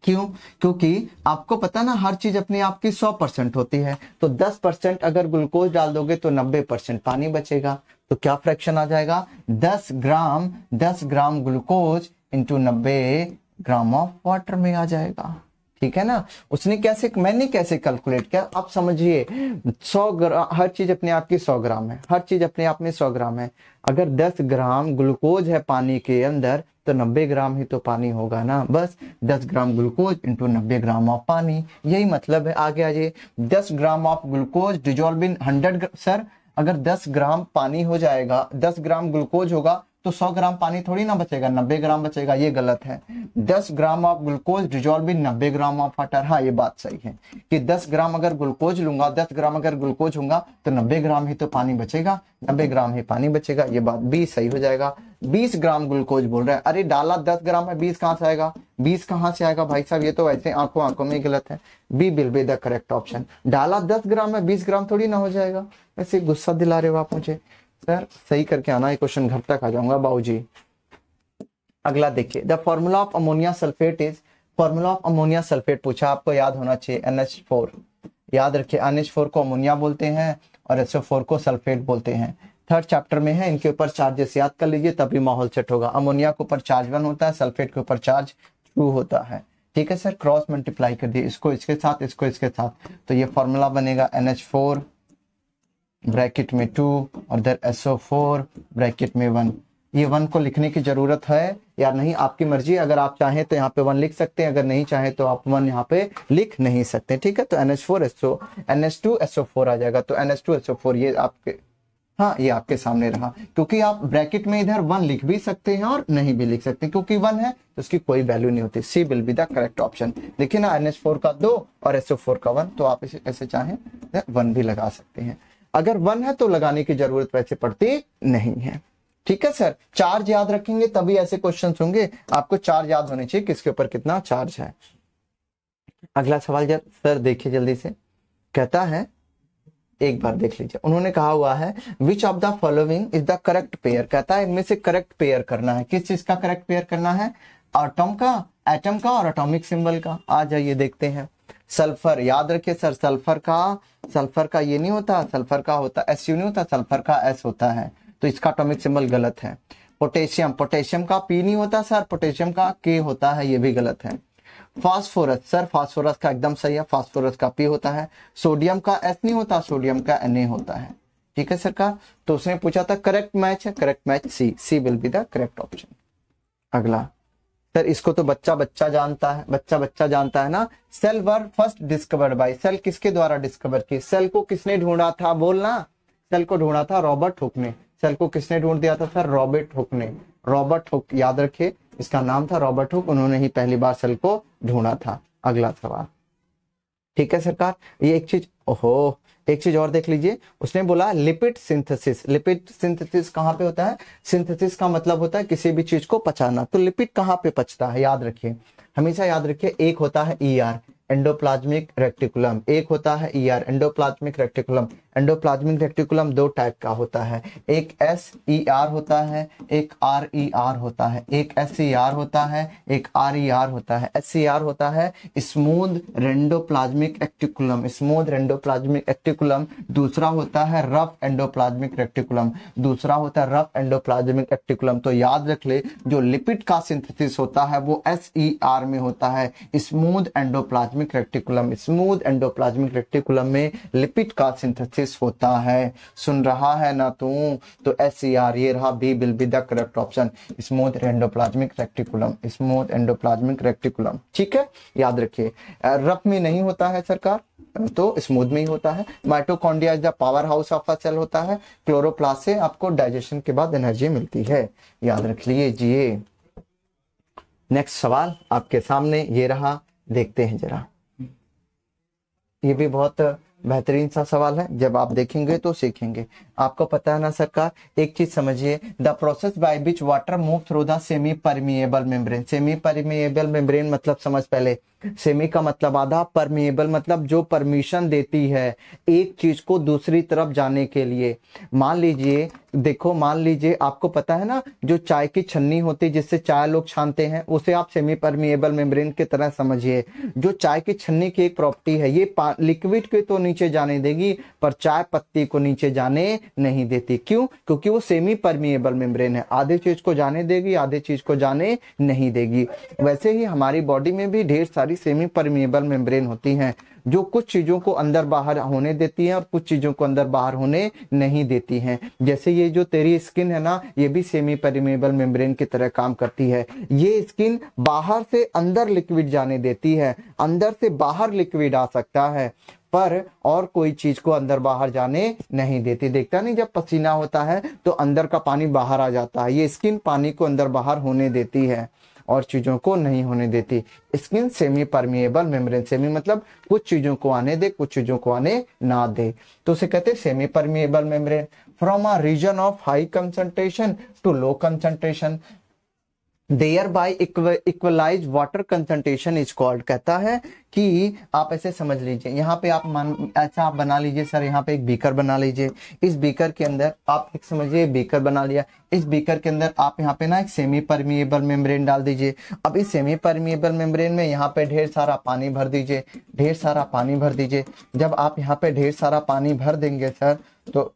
S1: क्यों क्योंकि आपको पता ना हर चीज आप आपकी सौ परसेंट होती है तो दस परसेंट अगर ग्लूकोज डाल दोगे तो नब्बे परसेंट पानी बचेगा तो क्या फ्रैक्शन आ जाएगा दस ग्राम दस ग्राम ग्लूकोज इंटू नब्बे ग्राम ऑफ वाटर में आ जाएगा ठीक है ना उसने कैसे मैंने कैसे कैलकुलेट किया आप समझिए 100 ग्राम हर चीज अपने आप की 100 ग्राम है हर चीज अपने आप में 100 ग्राम है अगर 10 ग्राम ग्लूकोज है पानी के अंदर तो 90 ग्राम ही तो पानी होगा ना बस 10 ग्राम ग्लूकोज इंटू नब्बे ग्राम ऑफ पानी यही मतलब है आगे आ जाइए 10 gram of glucose dissolving in 100 sir अगर 10 ग्राम पानी हो जाएगा 10 ग्राम ग्लूकोज होगा तो 100 ग्राम पानी थोड़ी ना बचेगा 90 ग्राम बचेगा ये गलत है 10 gram of glucose dissolve in gram of water हाँ ये बात सही है कि 10 ग्राम अगर ग्लूकोज लूंगा 10 ग्राम अगर ग्लूकोज लूंगा तो 90 ग्राम ही तो पानी बचेगा 90 ग्राम ही पानी बचेगा ये बात बी सही हो जाएगा 20 ग्राम ग्लूकोज बोल रहे हैं अरे डाला दस ग्राम है बीस कहाँ से आएगा बीस कहाँ से आएगा भाई साहब ये तो ऐसे आंखों आंखों में गलत है B will be the correct option डाला दस ग्राम है बीस ग्राम थोड़ी ना हो जाएगा ऐसे गुस्सा दिला रहे हो आप मुझे सर सही करके आना क्वेश्चन घर तक आ जाऊंगा बाबूजी अगला देखिए the formula of ammonia sulphate is formula of ammonia sulphate पूछा आपको याद होना चाहिए एनएच याद रखिए एनएच को अमोनिया बोलते हैं और फोर को सल्फेट बोलते हैं थर्ड चैप्टर में है इनके ऊपर चार्जेस याद कर लीजिए तभी माहौल सेट होगा अमोनिया के ऊपर चार्ज वन होता है सल्फेट के ऊपर चार्ज टू होता है ठीक है सर क्रॉस मल्टीप्लाई कर दिए इसको इसके साथ इसको इसके साथ तो ये फॉर्मूला बनेगा एन एच फोर ब्रैकेट में टू और इधर एस ओ फोर ब्रैकेट में वन ये वन को लिखने की जरूरत है या नहीं आपकी मर्जी अगर आप चाहें तो यहाँ पे वन लिख सकते हैं अगर नहीं चाहें तो आप वन यहाँ पे लिख नहीं सकते ठीक है तो N H four S O N H two S O four आ जाएगा तो N H two S O four ये आपके हाँ ये आपके सामने रहा क्योंकि आप ब्रैकेट में इधर वन लिख भी सकते हैं और नहीं भी लिख सकते क्योंकि वन है तो उसकी कोई वैल्यू नहीं होती C will be the correct option देखिए ना एन एच फोर का दो और एसओ फोर का वन तो आप इसे ऐसे चाहें तो वन भी लगा सकते हैं अगर वन है तो लगाने की जरूरत वैसे पड़ती नहीं है ठीक है सर चार्ज याद रखेंगे तभी ऐसे क्वेश्चन होंगे आपको चार्ज याद होने चाहिए किसके ऊपर कितना चार्ज है अगला सवाल जब सर देखिए जल्दी से कहता है एक बार देख लीजिए उन्होंने कहा हुआ है which of the following is the correct pair कहता है इनमें से करेक्ट पेयर करना है किस चीज का करेक्ट पेयर करना है ऑटम का एटम का और अटोमिक सिंबल का आ जाइए देखते हैं सल्फर याद रखिए सर सल्फर का सल्फर का ये नहीं होता सल्फर का होता एस यू नहीं होता सल्फर का एस होता है तो इसका टॉमिक सिंबल गलत है पोटेशियम पोटेशियम का पी नहीं होता सर पोटेशियम का के होता है ये भी गलत है फास्फोरस सर फास्फोरस का एकदम सही है फास्फोरस का पी होता है सोडियम का एस नहीं होता सोडियम का एन ए होता है ठीक है सर का तो उसने पूछा था करेक्ट मैच है correct match C C will be the correct option अगला सर इसको तो बच्चा बच्चा जानता है बच्चा बच्चा जानता है ना cell were first discovered by cell किसके द्वारा डिस्कवर की सेल को किसने ढूंढा था बोलना सेल को ढूंढा था रॉबर्ट हुक ने सेल को किसने ढूंढ दिया था सर रॉबर्ट हुक ने रॉबर्ट हुक याद रखे इसका नाम था रॉबर्ट हुक उन्होंने ही पहली बार सेल को ढूंढा था अगला सवाल ठीक है सरकार ये एक चीज ओहो एक चीज और देख लीजिए उसने बोला लिपिड सिंथेसिस लिपिड सिंथेसिस कहां पे होता है सिंथेसिस का मतलब होता है किसी भी चीज को पचाना तो लिपिड कहां पे पचता है याद रखिए हमेशा याद रखिए एक होता है ईआर एंडोप्लाज्मिक रेक्टिकुलम एक होता है E R endoplasmic reticulum endoplasmic reticulum दो टाइप का होता है एक एस ई आर होता है एक आर ई आर होता है एक एस ई आर होता है एक आर ई आर होता है एस ई आर होता है smooth endoplasmic reticulum smooth endoplasmic reticulum दूसरा होता है रफ एंडोप्लाज्मिक रेक्टिकुलम दूसरा होता है रफ एंडोप्लाज्मिक रेक्टिकुलम तो याद रख ले जो लिपिड का सिंथेसिस होता है वो एस ई आर में होता है smooth endoplasmic reticulum smooth endoplasmic reticulum में लिपिड का सिंथेसिस सक्सेस होता है सुन रहा है ना तू तो एस आर ये रहा B will be the correct option smooth endoplasmic reticulum smooth endoplasmic reticulum ठीक है याद रखिए रफ में नहीं होता है सरकार तो स्मूथ में ही होता है mitochondria is the power house of a cell होता है क्लोरोप्लास्ट से आपको डाइजेशन के बाद एनर्जी मिलती है याद रख लीजिए नेक्स्ट सवाल आपके सामने ये रहा देखते हैं जरा ये भी बहुत बेहतरीन सा सवाल है जब आप देखेंगे तो सीखेंगे आपको पता है ना सरकार एक चीज समझिए the process by which water move through the semi permeable membrane semi permeable membrane मतलब समझ पहले सेमी का मतलब आधा परमिएबल मतलब जो परमिशन देती है एक चीज को दूसरी तरफ जाने के लिए मान लीजिए देखो मान लीजिए आपको पता है ना जो चाय की छन्नी होती है जिससे चाय लोग छानते हैं उसे आप सेमी परमिएबल मेम्ब्रेन की तरह समझिए जो चाय की छन्नी की एक प्रॉपर्टी है ये लिक्विड के तो नीचे जाने देगी पर चाय पत्ती को नीचे जाने नहीं देती क्यों क्योंकि वो सेमी परमिएबल मेम्ब्रेन है आधे चीज को जाने देगी आधे चीज को जाने नहीं देगी वैसे ही हमारी बॉडी में भी ढेर सारी हमारी सेमी परमिएबल मेम्ब्रेन होती हैं जो कुछ चीज़ों को अंदर बाहर होने देती हैं और कुछ चीज़ों को अंदर बाहर होने नहीं देती हैं जैसे ये जो तेरी स्किन है ना ये भी सेमी परमिएबल मेम्ब्रेन की तरह काम करती है ये स्किन बाहर से अंदर लिक्विड जाने देती है अंदर से बाहर लिक्विड आ सकता है पर और कोई चीज को अंदर बाहर जाने नहीं देती देखता नहीं जब पसीना होता है तो अंदर का पानी बाहर आ जाता है ये स्किन पानी को अंदर बाहर होने देती है और चीज़ों को नहीं होने देती skin semi permeable membrane semi मतलब कुछ चीज़ों को आने दे कुछ चीज़ों को आने ना दे तो उसे कहते हैं semi permeable membrane from a region of high concentration to low concentration thereby equalise water concentration is called कहता है कि आप ऐसे समझ लीजिए यहाँ पे आप मान ऐसा आप बना लीजिए सर यहाँ पे एक बीकर बना लीजिए इस बीकर के अंदर आप एक समझिए बीकर बना लिया इस बीकर के अंदर आप यहाँ पे ना एक सेमी परमिएबल मेम्ब्रेन डाल दीजिए अब इस सेमी परमिएबल मेम्ब्रेन में यहाँ पे ढेर सारा पानी भर दीजिए ढेर सारा पानी भर दीजिए जब आप यहाँ पे ढेर सारा पानी भर देंगे सर तो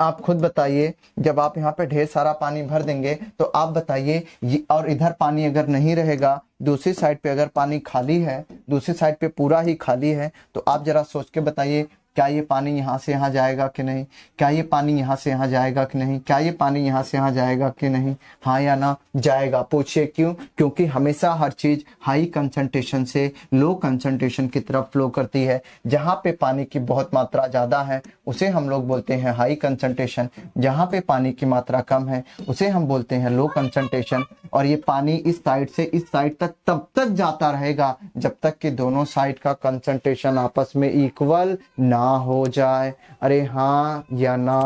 S1: आप खुद बताइए जब आप यहाँ पे ढेर सारा पानी भर देंगे तो आप बताइए और इधर पानी अगर नहीं रहेगा दूसरी साइड पे अगर पानी खाली है दूसरी साइड पे पूरा ही खाली है तो आप जरा सोच के बताइए क्या ये पानी यहाँ से यहाँ जाएगा कि नहीं क्या ये पानी यहाँ से यहाँ जाएगा कि नहीं क्या ये पानी यहाँ से यहाँ जाएगा कि नहीं हाँ या ना जाएगा पूछिए क्यों क्योंकि हमेशा हर चीज़ हाई कंसंट्रेशन से लो कंसंट्रेशन की तरफ फ्लो करती है जहाँ पे पानी की बहुत मात्रा ज़्यादा है उसे हम लोग बोलते हैं हाई कंसंट्रेशन जहाँ पे पानी की मात्रा कम है उसे हम बोलते हैं लो कंसंट्रेशन और ये पानी इस साइड से इस साइड तक तब तक जाता रहेगा जब तक कि दोनों साइड का कंसंट्रेशन आपस में इक्वल ना हो जाए अरे हाँ या ना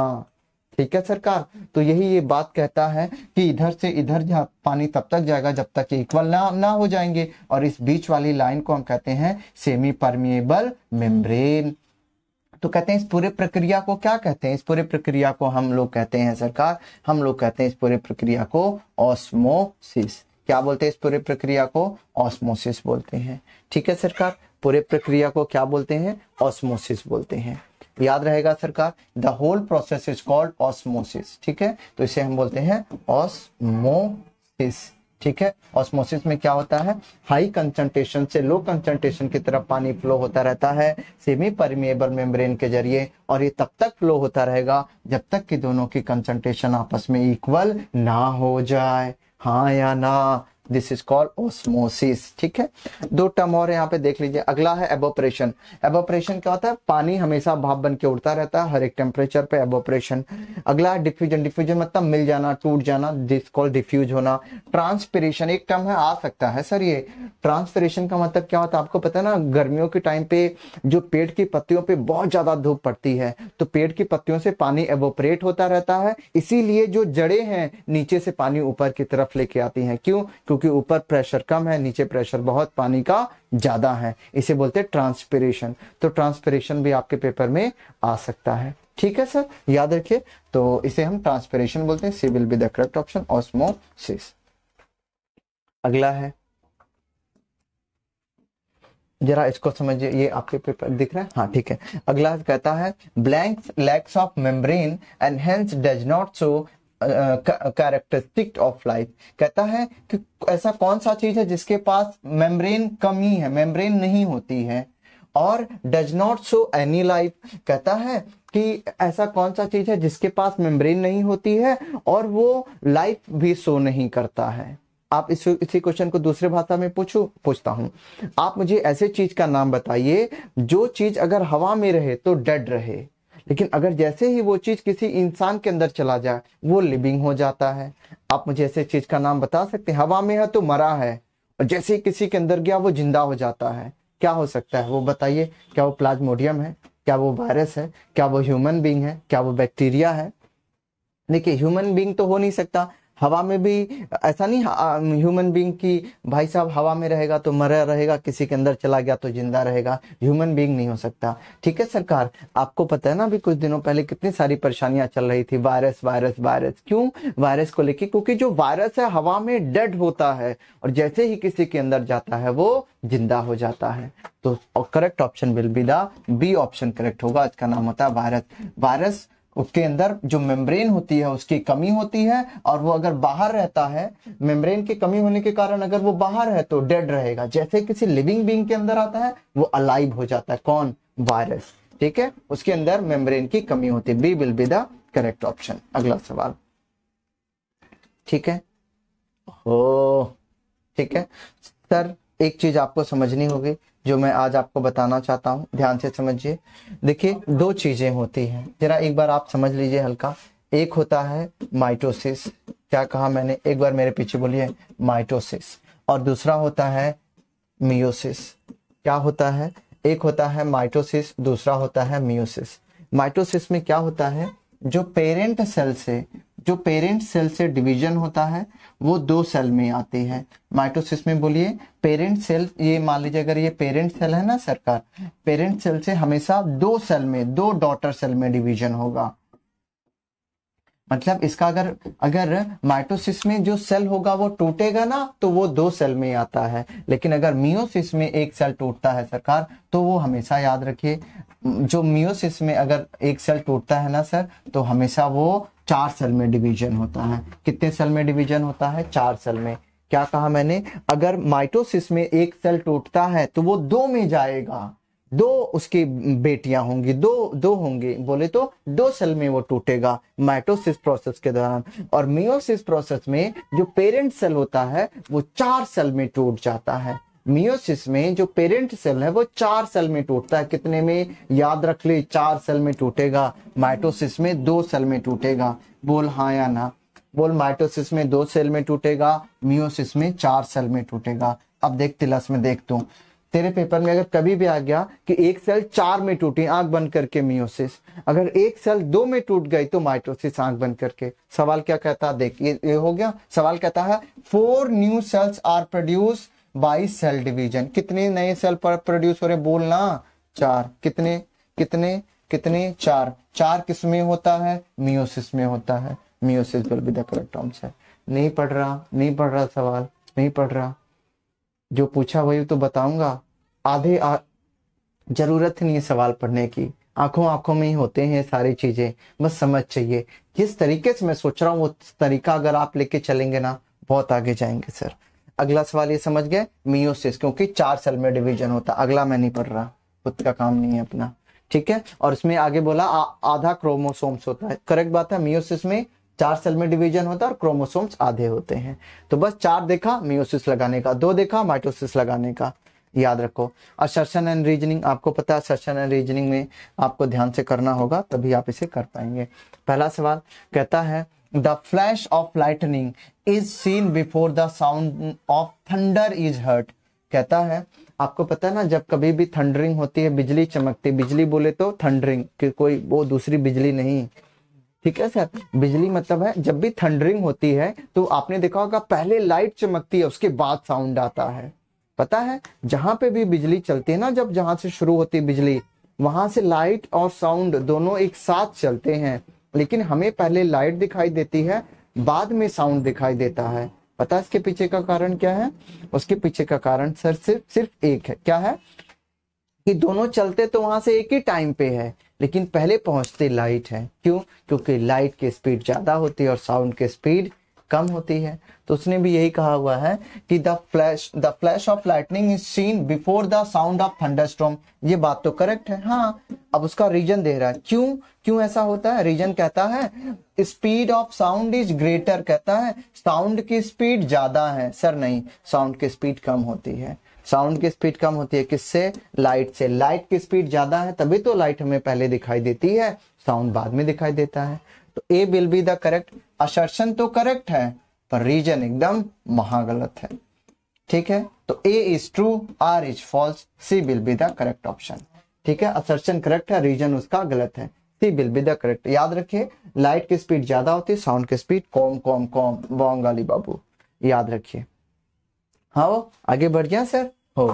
S1: ठीक है सरकार तो यही ये बात कहता है कि इधर से इधर पानी तब तक जाएगा जब तक इक्वल ना ना हो जाएंगे और इस बीच वाली लाइन को हम कहते हैं सेमी परमिएबल मेम्ब्रेन तो कहते हैं इस पूरे प्रक्रिया को क्या कहते हैं इस पूरे प्रक्रिया को हम लोग कहते हैं सरकार हम लोग कहते हैं इस पूरे प्रक्रिया को ऑस्मोसिस क्या बोलते हैं इस पूरे प्रक्रिया को ऑस्मोसिस बोलते हैं ठीक है सरकार पूरे प्रक्रिया को क्या बोलते हैं ऑस्मोसिस बोलते हैं याद रहेगा सरकार the whole process is called osmosis ठीक है तो इसे हम बोलते हैं ऑस्मोसिस ठीक है ऑस्मोसिस में क्या होता है हाई कंसंट्रेशन से लो कंसंट्रेशन की तरफ पानी फ्लो होता रहता है सेमी परमिएबल मेम्ब्रेन के जरिए और ये तब तक फ्लो होता रहेगा जब तक कि दोनों की कंसंट्रेशन आपस में इक्वल ना हो जाए हाँ या ना दिस इज कॉल्ड ओस्मोसिस ठीक है दो टर्म और यहाँ पे देख लीजिए अगला है एबोपरेशन एबोपरेशन क्या होता है पानी हमेशा भाप बन के उड़ता रहता है हर एक टेम्परेचर पे एबोपरेशन अगला है डिफ्यूजन डिफ्यूजन मतलब मिल जाना टूट जाना दिस कॉल डिफ्यूज होना ट्रांसपिरेशन एक टर्म है आ सकता है सर ये ट्रांसपिरेशन का मतलब क्या होता है आपको पता है ना गर्मियों के टाइम पे जो पेड़ की पत्तियों पे बहुत ज्यादा धूप पड़ती है तो पेड़ की पत्तियों से पानी एबोपरेट होता रहता है इसीलिए जो जड़े हैं नीचे से पानी ऊपर की तरफ लेके आती है क्यों क्योंकि क्योंकि ऊपर प्रेशर कम है नीचे प्रेशर बहुत पानी का ज्यादा है इसे बोलते हैं ट्रांसपिरेशन तो ट्रांसपिरेशन भी आपके पेपर में आ सकता है ठीक है सर याद रखिए तो इसे हम ट्रांसपिरेशन बोलते हैं C will be the correct option osmosis अगला है जरा इसको समझिए ये आपके पेपर दिख रहा है हाँ ठीक है अगला कहता है blanks lacks of membrane and hence does not show characteristic of life कहता है कि ऐसा कौन सा चीज है जिसके पास मेम्ब्रेन कमी है मेम्ब्रेन नहीं होती है और does not show any life कहता है कि ऐसा कौन सा चीज है जिसके पास मेम्ब्रेन नहीं होती है और वो लाइफ भी शो नहीं करता है आप इस इसी क्वेश्चन को दूसरे भाषा में पूछू पूछता हूं आप मुझे ऐसे चीज का नाम बताइए जो चीज अगर हवा में रहे तो डेड रहे लेकिन अगर जैसे ही वो चीज़ किसी इंसान के अंदर चला जाए वो लिविंग हो जाता है आप मुझे ऐसे चीज़ का नाम बता सकते हैं हवा में है तो मरा है और जैसे ही किसी के अंदर गया वो जिंदा हो जाता है क्या हो सकता है वो बताइए क्या वो प्लाज्मोडियम है क्या वो वायरस है क्या वो ह्यूमन बींग है क्या वो बैक्टीरिया है देखिए ह्यूमन बींग तो हो नहीं सकता हवा में भी ऐसा नहीं ह्यूमन बींग की भाई साहब हवा में रहेगा तो मरा रहेगा किसी के अंदर चला गया तो जिंदा रहेगा ह्यूमन बींग नहीं हो सकता ठीक है सरकार आपको पता है ना अभी कुछ दिनों पहले कितनी सारी परेशानियां चल रही थी वायरस वायरस वायरस क्यों वायरस को लेके क्योंकि जो वायरस है हवा में डेड होता है और जैसे ही किसी के अंदर जाता है वो जिंदा हो जाता है तो correct option will be the B option correct होगा इसका नाम होता है वायरस वायरस उसके अंदर जो मेम्ब्रेन होती है उसकी कमी होती है और वो अगर बाहर रहता है मेम्ब्रेन की कमी होने के कारण अगर वो बाहर है तो डेड रहेगा जैसे किसी लिविंग बींग के अंदर आता है वो अलाइव हो जाता है कौन वायरस ठीक है उसके अंदर मेम्ब्रेन की कमी होती है B will be the correct option अगला सवाल ठीक है हो ठीक है सर एक चीज आपको समझनी होगी जो मैं आज आपको बताना चाहता हूँ ध्यान से समझिए देखिए दो चीजें होती हैं जरा एक बार आप समझ लीजिए हल्का एक होता है माइटोसिस क्या कहा मैंने एक बार मेरे पीछे बोलिए माइटोसिस और दूसरा होता है मियोसिस क्या होता है एक होता है माइटोसिस दूसरा होता है मियोसिस माइटोसिस में क्या होता है जो पेरेंट सेल से जो पेरेंट सेल से डिवीजन होता है वो दो सेल में आती है माइटोसिस में बोलिए पेरेंट सेल ये मान लीजिए अगर ये पेरेंट सेल है ना सरकार पेरेंट सेल से हमेशा दो सेल में दो डॉटर सेल में डिवीजन होगा मतलब इसका अगर अगर माइटोसिस में जो सेल होगा वो टूटेगा ना तो वो दो सेल में आता है लेकिन अगर मियोसिस में एक सेल टूटता है सरकार तो वो हमेशा याद रखिए जो मियोसिस में अगर एक सेल टूटता है ना सर तो हमेशा वो चार सेल में डिवीजन होता है कितने सेल में डिवीजन होता है चार सेल में क्या कहा मैंने अगर माइटोसिस में एक सेल टूटता है तो वो दो में जाएगा दो उसकी बेटियां होंगी दो दो होंगी बोले तो दो सेल में वो टूटेगा माइटोसिस प्रोसेस के दौरान और मियोसिस प्रोसेस में जो पेरेंट सेल होता है वो चार सेल में टूट जाता है मियोसिस में जो पेरेंट सेल है वो चार सेल में टूटता है कितने में याद रख ले चार सेल में टूटेगा माइटोसिस में दो सेल में टूटेगा बोल हाँ या ना बोल माइटोसिस में दो सेल में टूटेगा मियोसिस में चार सेल में टूटेगा अब देख तिलस में देख तू तेरे पेपर में अगर कभी भी आ गया कि एक सेल चार में टूटी आंख बंद करके मियोसिस अगर एक सेल दो में टूट गई तो माइटोसिस आंख बंद करके सवाल क्या कहता देख ये, ये हो गया सवाल कहता है four new cells are produce by cell division कितने नए सेल पर प्रोड्यूस हो रहे बोलना चार कितने कितने कितने चार चार किस में होता है मियोसिस में होता है meiosis will be the correct answer नहीं पढ़ रहा नहीं पढ़ रहा सवाल नहीं पढ़ रहा जो पूछा वही तो बताऊंगा आधे आ... जरूरत नहीं है सवाल पढ़ने की आंखों आंखों में ही होते हैं सारी चीजें बस समझ चाहिए जिस तरीके से मैं सोच रहा हूँ वो तरीका अगर आप लेके चलेंगे ना बहुत आगे जाएंगे सर अगला सवाल ये समझ गए मियोसिस क्योंकि चार सेल में डिवीजन होता अगला मैं नहीं पढ़ रहा खुद का काम नहीं है अपना ठीक है और इसमें आगे बोला आ, आधा क्रोमोसोम्स होता है करेक्ट बात है मियोसिस में चार सेल में डिवीजन होता है और क्रोमोसोम्स आधे होते हैं तो बस चार देखा मियोसिस लगाने का दो देखा माइटोसिस लगाने का याद रखो असर्शन एंड रीजनिंग आपको पता है असर्शन एंड रीजनिंग में आपको ध्यान से करना होगा तभी आप इसे कर पाएंगे पहला सवाल कहता है the flash of lightning is seen before the sound of thunder is heard कहता है आपको पता है ना जब कभी भी थंडरिंग होती है बिजली चमकती बिजली बोले तो थंडरिंग कोई वो दूसरी बिजली नहीं ठीक है सर बिजली मतलब है जब भी थंडरिंग होती है तो आपने देखा होगा पहले लाइट चमकती है उसके बाद साउंड आता है पता है जहां पे भी बिजली चलती है ना जब जहां से शुरू होती है बिजली वहां से लाइट और साउंड दोनों एक साथ चलते हैं लेकिन हमें पहले लाइट दिखाई देती है बाद में साउंड दिखाई देता है पता है इसके पीछे का कारण क्या है उसके पीछे का कारण सर सिर्फ सिर्फ एक है क्या है कि दोनों चलते तो वहां से एक ही टाइम पे है लेकिन पहले पहुंचते लाइट है क्यों क्योंकि लाइट की स्पीड ज्यादा होती है और साउंड की स्पीड कम होती है तो उसने भी यही कहा हुआ है कि the flash the flash of lightning is seen before the sound of thunderstorm ये बात तो करेक्ट है हाँ अब उसका रीजन दे रहा है क्यों क्यों ऐसा होता है रीजन कहता है speed of sound is greater कहता है साउंड की स्पीड ज्यादा है सर नहीं साउंड की स्पीड कम होती है साउंड की स्पीड कम होती है किससे लाइट से लाइट की स्पीड ज्यादा है तभी तो लाइट हमें पहले दिखाई देती है साउंड बाद में दिखाई देता है तो A will be the correct assertion तो करेक्ट है पर रीजन एकदम महागलत है ठीक है तो A is true R is false C will be the correct option ठीक है असर्शन करेक्ट है रीजन उसका गलत है C will be the correct याद रखिए लाइट की स्पीड ज्यादा होती है साउंड की स्पीड कॉम कॉम कॉम बोंगाली बाबू याद रखिए हाँ आगे बढ़ गया सर हो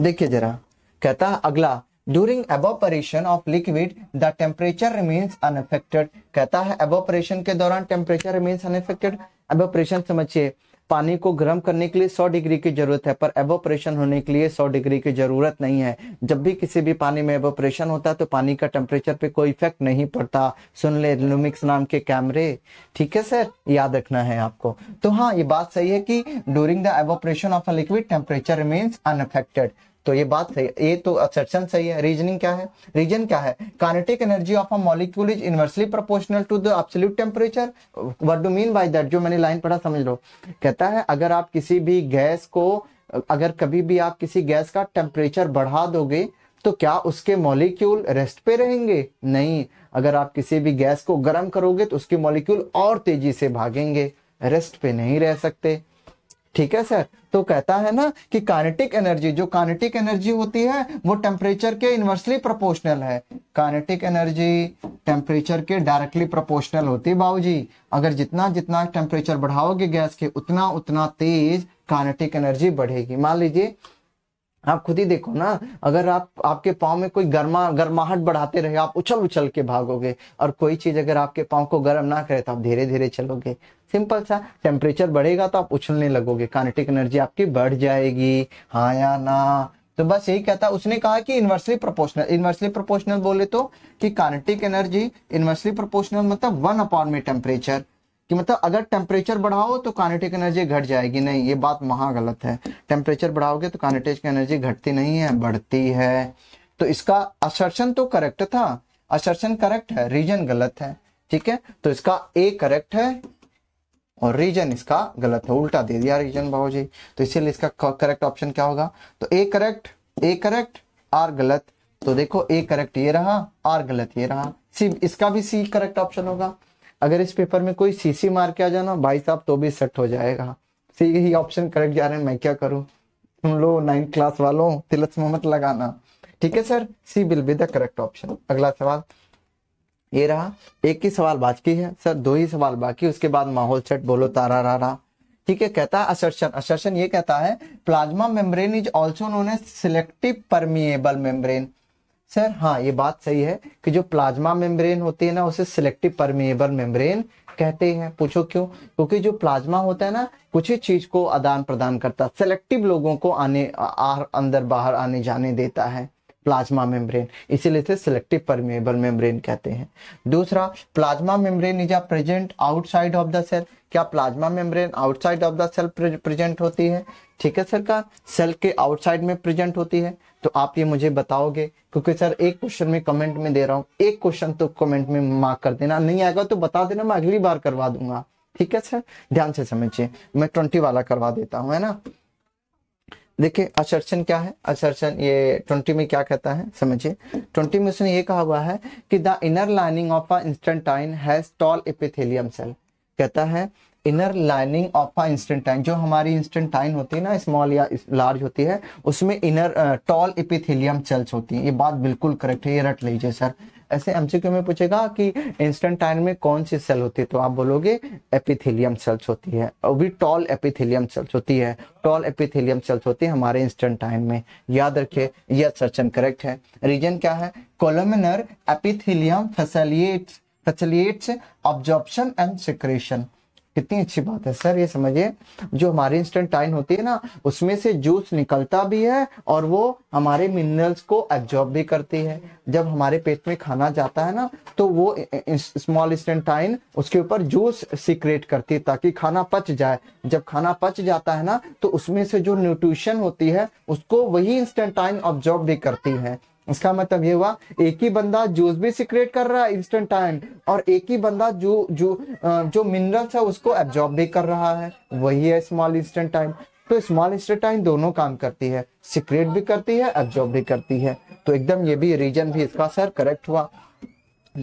S1: देखिए जरा कहता अगला during evaporation of liquid the temperature remains unaffected कहता है एवोपरेशन के दौरान टेम्परेचर रिमेन्स अनफेक्टेड एवोपरेशन समझिए पानी को गर्म करने के लिए 100 डिग्री की जरूरत है पर एवोपरेशन होने के लिए 100 डिग्री की जरूरत नहीं है जब भी किसी भी पानी में एवोपरेशन होता है तो पानी का टेम्परेचर पे कोई इफेक्ट नहीं पड़ता सुन ले लुमिक्स नाम के कैमरे ठीक है सर याद रखना है आपको तो हाँ ये बात सही है कि during the evaporation of a liquid temperature remains unaffected तो ये बात सही ये तो असर्शन सही है रीजनिंग क्या है रीजन क्या है kinetic energy of a molecule is inversely proportional to the absolute temperature what do mean by that जो मैंने लाइन पढ़ा समझ लो कहता है अगर आप किसी भी गैस को अगर कभी भी आप किसी गैस का टेम्परेचर बढ़ा दोगे तो क्या उसके मॉलिक्यूल रेस्ट पे रहेंगे नहीं अगर आप किसी भी गैस को गर्म करोगे तो उसके मॉलिक्यूल और तेजी से भागेंगे रेस्ट पे नहीं रह सकते ठीक है सर तो कहता है ना कि कानेटिक एनर्जी जो कानेटिक एनर्जी होती है वो टेम्परेचर के इन्वर्सली प्रोपोर्शनल है कानेटिक एनर्जी टेम्परेचर के डायरेक्टली प्रोपोर्शनल होती है जी अगर जितना जितना टेम्परेचर बढ़ाओगे गैस के उतना उतना तेज कानेटिक एनर्जी बढ़ेगी मान लीजिए आप खुद ही देखो ना अगर आप आपके पाँव में कोई गर्मा गर्माहट बढ़ाते रहे आप उछल उछल के भागोगे और कोई चीज अगर आपके पाँव को गर्म ना करे तो आप धीरे धीरे चलोगे सिंपल सा टेम्परेचर बढ़ेगा तो आप उछलने लगोगे कानेटिक एनर्जी आपकी बढ़ जाएगी हाँ या ना तो बस यही कहता उसने कहा कि इन्वर्सली प्रोपोर्शनल इन्वर्सली प्रोपोर्शनल बोले तो कि कानेटिक एनर्जी इन्वर्सली प्रोपोर्शनल मतलब वन अपॉन में टेम्परेचर कि मतलब अगर टेम्परेचर बढ़ाओ तो कानेटिक एनर्जी घट जाएगी नहीं ये बात महा गलत है टेम्परेचर बढ़ाओगे तो कानेटिक एनर्जी घटती नहीं है बढ़ती है तो इसका असर्शन तो करेक्ट था असर्शन करेक्ट है रीजन गलत है ठीक है तो इसका ए करेक्ट है और रीजन इसका गलत है उल्टा दे दिया रीजन भाव जी तो इसीलिए इसका करेक्ट ऑप्शन क्या होगा तो A correct A correct R गलत तो देखो ए करेक्ट ये रहा आर गलत ये रहा सी इसका भी सी करेक्ट ऑप्शन होगा अगर इस पेपर में कोई सीसी मार के आ जाना भाई साहब तो भी सेट हो जाएगा सी ऑप्शन करेक्ट जा रहे हैं मैं क्या करूँ तुम लोग नाइन्थ क्लास वालों तिलस्म मत लगाना ठीक है sir C will be the correct option अगला सवाल ये रहा एक ही सवाल बाकी है सर दो ही सवाल बाकी उसके बाद माहौल सेट बोलो तारा रा रा ठीक है कहता है असर्शन असर्शन ये कहता है plasma membrane is also known as selective permeable membrane sir हाँ ये बात सही है कि जो प्लाज्मा मेम्ब्रेन होती है ना उसे सिलेक्टिव परमिएबल मेम्ब्रेन कहते हैं पूछो क्यों क्योंकि जो प्लाज्मा होता है ना कुछ ही चीज को आदान प्रदान करता सेलेक्टिव लोगों को आने आ, अंदर बाहर आने जाने देता है प्लाज्मा मेम्ब्रेन इसीलिए से सिलेक्टिव परमिएबल मेम्ब्रेन कहते हैं दूसरा plasma membrane is a present outside of the cell क्या plasma membrane outside of the cell present होती है ठीक है सर का सेल के आउटसाइड में प्रेजेंट होती है तो आप ये मुझे बताओगे क्योंकि सर एक क्वेश्चन में कमेंट में दे रहा हूँ एक क्वेश्चन तो कमेंट में मार्क कर देना नहीं आएगा तो बता देना मैं अगली बार करवा दूंगा ठीक है सर ध्यान से समझिए मैं ट्वेंटी वाला करवा देता हूँ है ना देखिए असर्शन क्या है असर्शन ये ट्वेंटी में क्या कहता है समझिए ट्वेंटी में उसने ये कहा हुआ है कि the inner lining of a intestine has tall epithelium cell कहता है inner lining of a intestine जो हमारी इंस्टेंटाइन होती है ना स्मॉल या लार्ज होती है उसमें इनर टॉल एपिथेलियम सेल्स होती है ये बात बिल्कुल करेक्ट है ये रट लीजिए सर ऐसे एमसीक्यू में पूछेगा कि इंस्टेंट टाइम में कौन सी सेल होती है तो आप बोलोगे एपिथेलियम सेल्स होती है और भी टॉल एपिथेलियम सेल्स होती है टॉल एपिथेलियम सेल्स होती है हमारे इंस्टेंट टाइम में याद रखिए यह सर्चन करेक्ट है रीजन क्या है columnar epithelium facilitates facilitates absorption and secretion कितनी अच्छी बात है सर ये समझिए जो हमारी इंस्टेंटाइन होती है ना उसमें से जूस निकलता भी है और वो हमारे मिनरल्स को एब्जॉर्ब भी करती है जब हमारे पेट में खाना जाता है ना तो वो स्मॉल इंस्टेंटाइन उसके ऊपर जूस सीक्रेट करती है ताकि खाना पच जाए जब खाना पच जाता है ना तो उसमें से जो न्यूट्रिशन होती है उसको वही इंस्टेंटाइन ऑब्जॉर्ब भी करती है इसका मतलब ये हुआ एक ही बंदा जूस भी सिक्रेट कर रहा है इंस्टेंट टाइम और एक ही बंदा जो जो जो मिनरल्स है उसको एब्जॉर्ब भी कर रहा है वही है स्मॉल इंस्टेंट टाइम तो स्मॉल इंस्टेंट टाइम दोनों काम करती है सिक्रेट भी करती है एब्जॉर्ब भी करती है तो एकदम ये भी रीजन भी इसका सर करेक्ट हुआ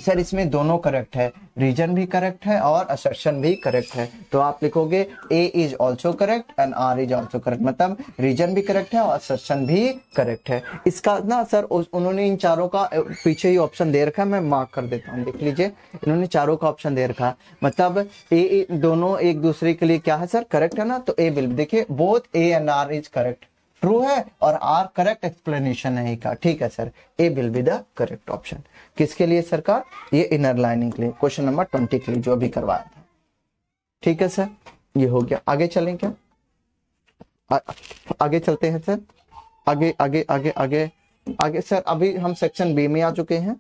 S1: सर इसमें दोनों करेक्ट है रीजन भी करेक्ट है और असर्शन भी करेक्ट है तो आप लिखोगे A is also correct and R is also correct मतलब रीजन भी करेक्ट है और असर्शन भी करेक्ट है इसका ना सर उन्होंने इन चारों का पीछे ही ऑप्शन दे रखा है मैं मार्क कर देता हूँ देख लीजिए इन्होंने चारों का ऑप्शन दे रखा मतलब ए दोनों एक दूसरे के लिए क्या है सर करेक्ट है ना तो ए विल देखिए both A and R is correct true है और आर करेक्ट एक्सप्लेनेशन है का ठीक है sir A will be the correct option किसके लिए सरकार ये इनर लाइनिंग के लिए क्वेश्चन नंबर ट्वेंटी के लिए जो अभी करवाया था ठीक है सर ये हो गया आगे चलें क्या आगे चलते हैं सर आगे आगे आगे आगे आगे सर अभी हम सेक्शन बी में आ चुके हैं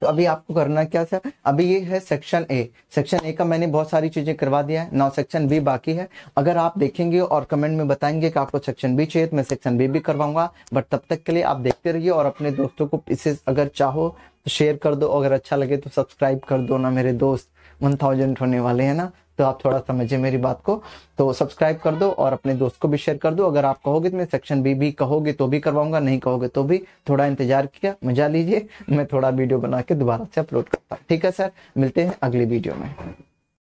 S1: तो अभी आपको करना क्या सर अभी ये है सेक्शन ए सेक्शन ए का मैंने बहुत सारी चीजें करवा दिया है नौ सेक्शन बी बाकी है अगर आप देखेंगे और कमेंट में बताएंगे कि आपको सेक्शन बी चाहिए तो मैं सेक्शन बी भी करवाऊंगा बट तब तक के लिए आप देखते रहिए और अपने दोस्तों को इसे अगर चाहो तो शेयर कर दो अगर अच्छा लगे तो सब्सक्राइब कर दो ना मेरे दोस्त वन थाउजेंड होने वाले हैं ना तो आप थोड़ा समझिए मेरी बात को तो सब्सक्राइब कर दो और अपने दोस्त को भी शेयर कर दो अगर आप कहोगे तो मैं सेक्शन बी भी कहोगे तो भी करवाऊंगा नहीं कहोगे तो भी थोड़ा इंतजार किया मजा लीजिए मैं थोड़ा वीडियो बना के दोबारा से अपलोड करता हूँ ठीक है सर मिलते हैं अगली वीडियो में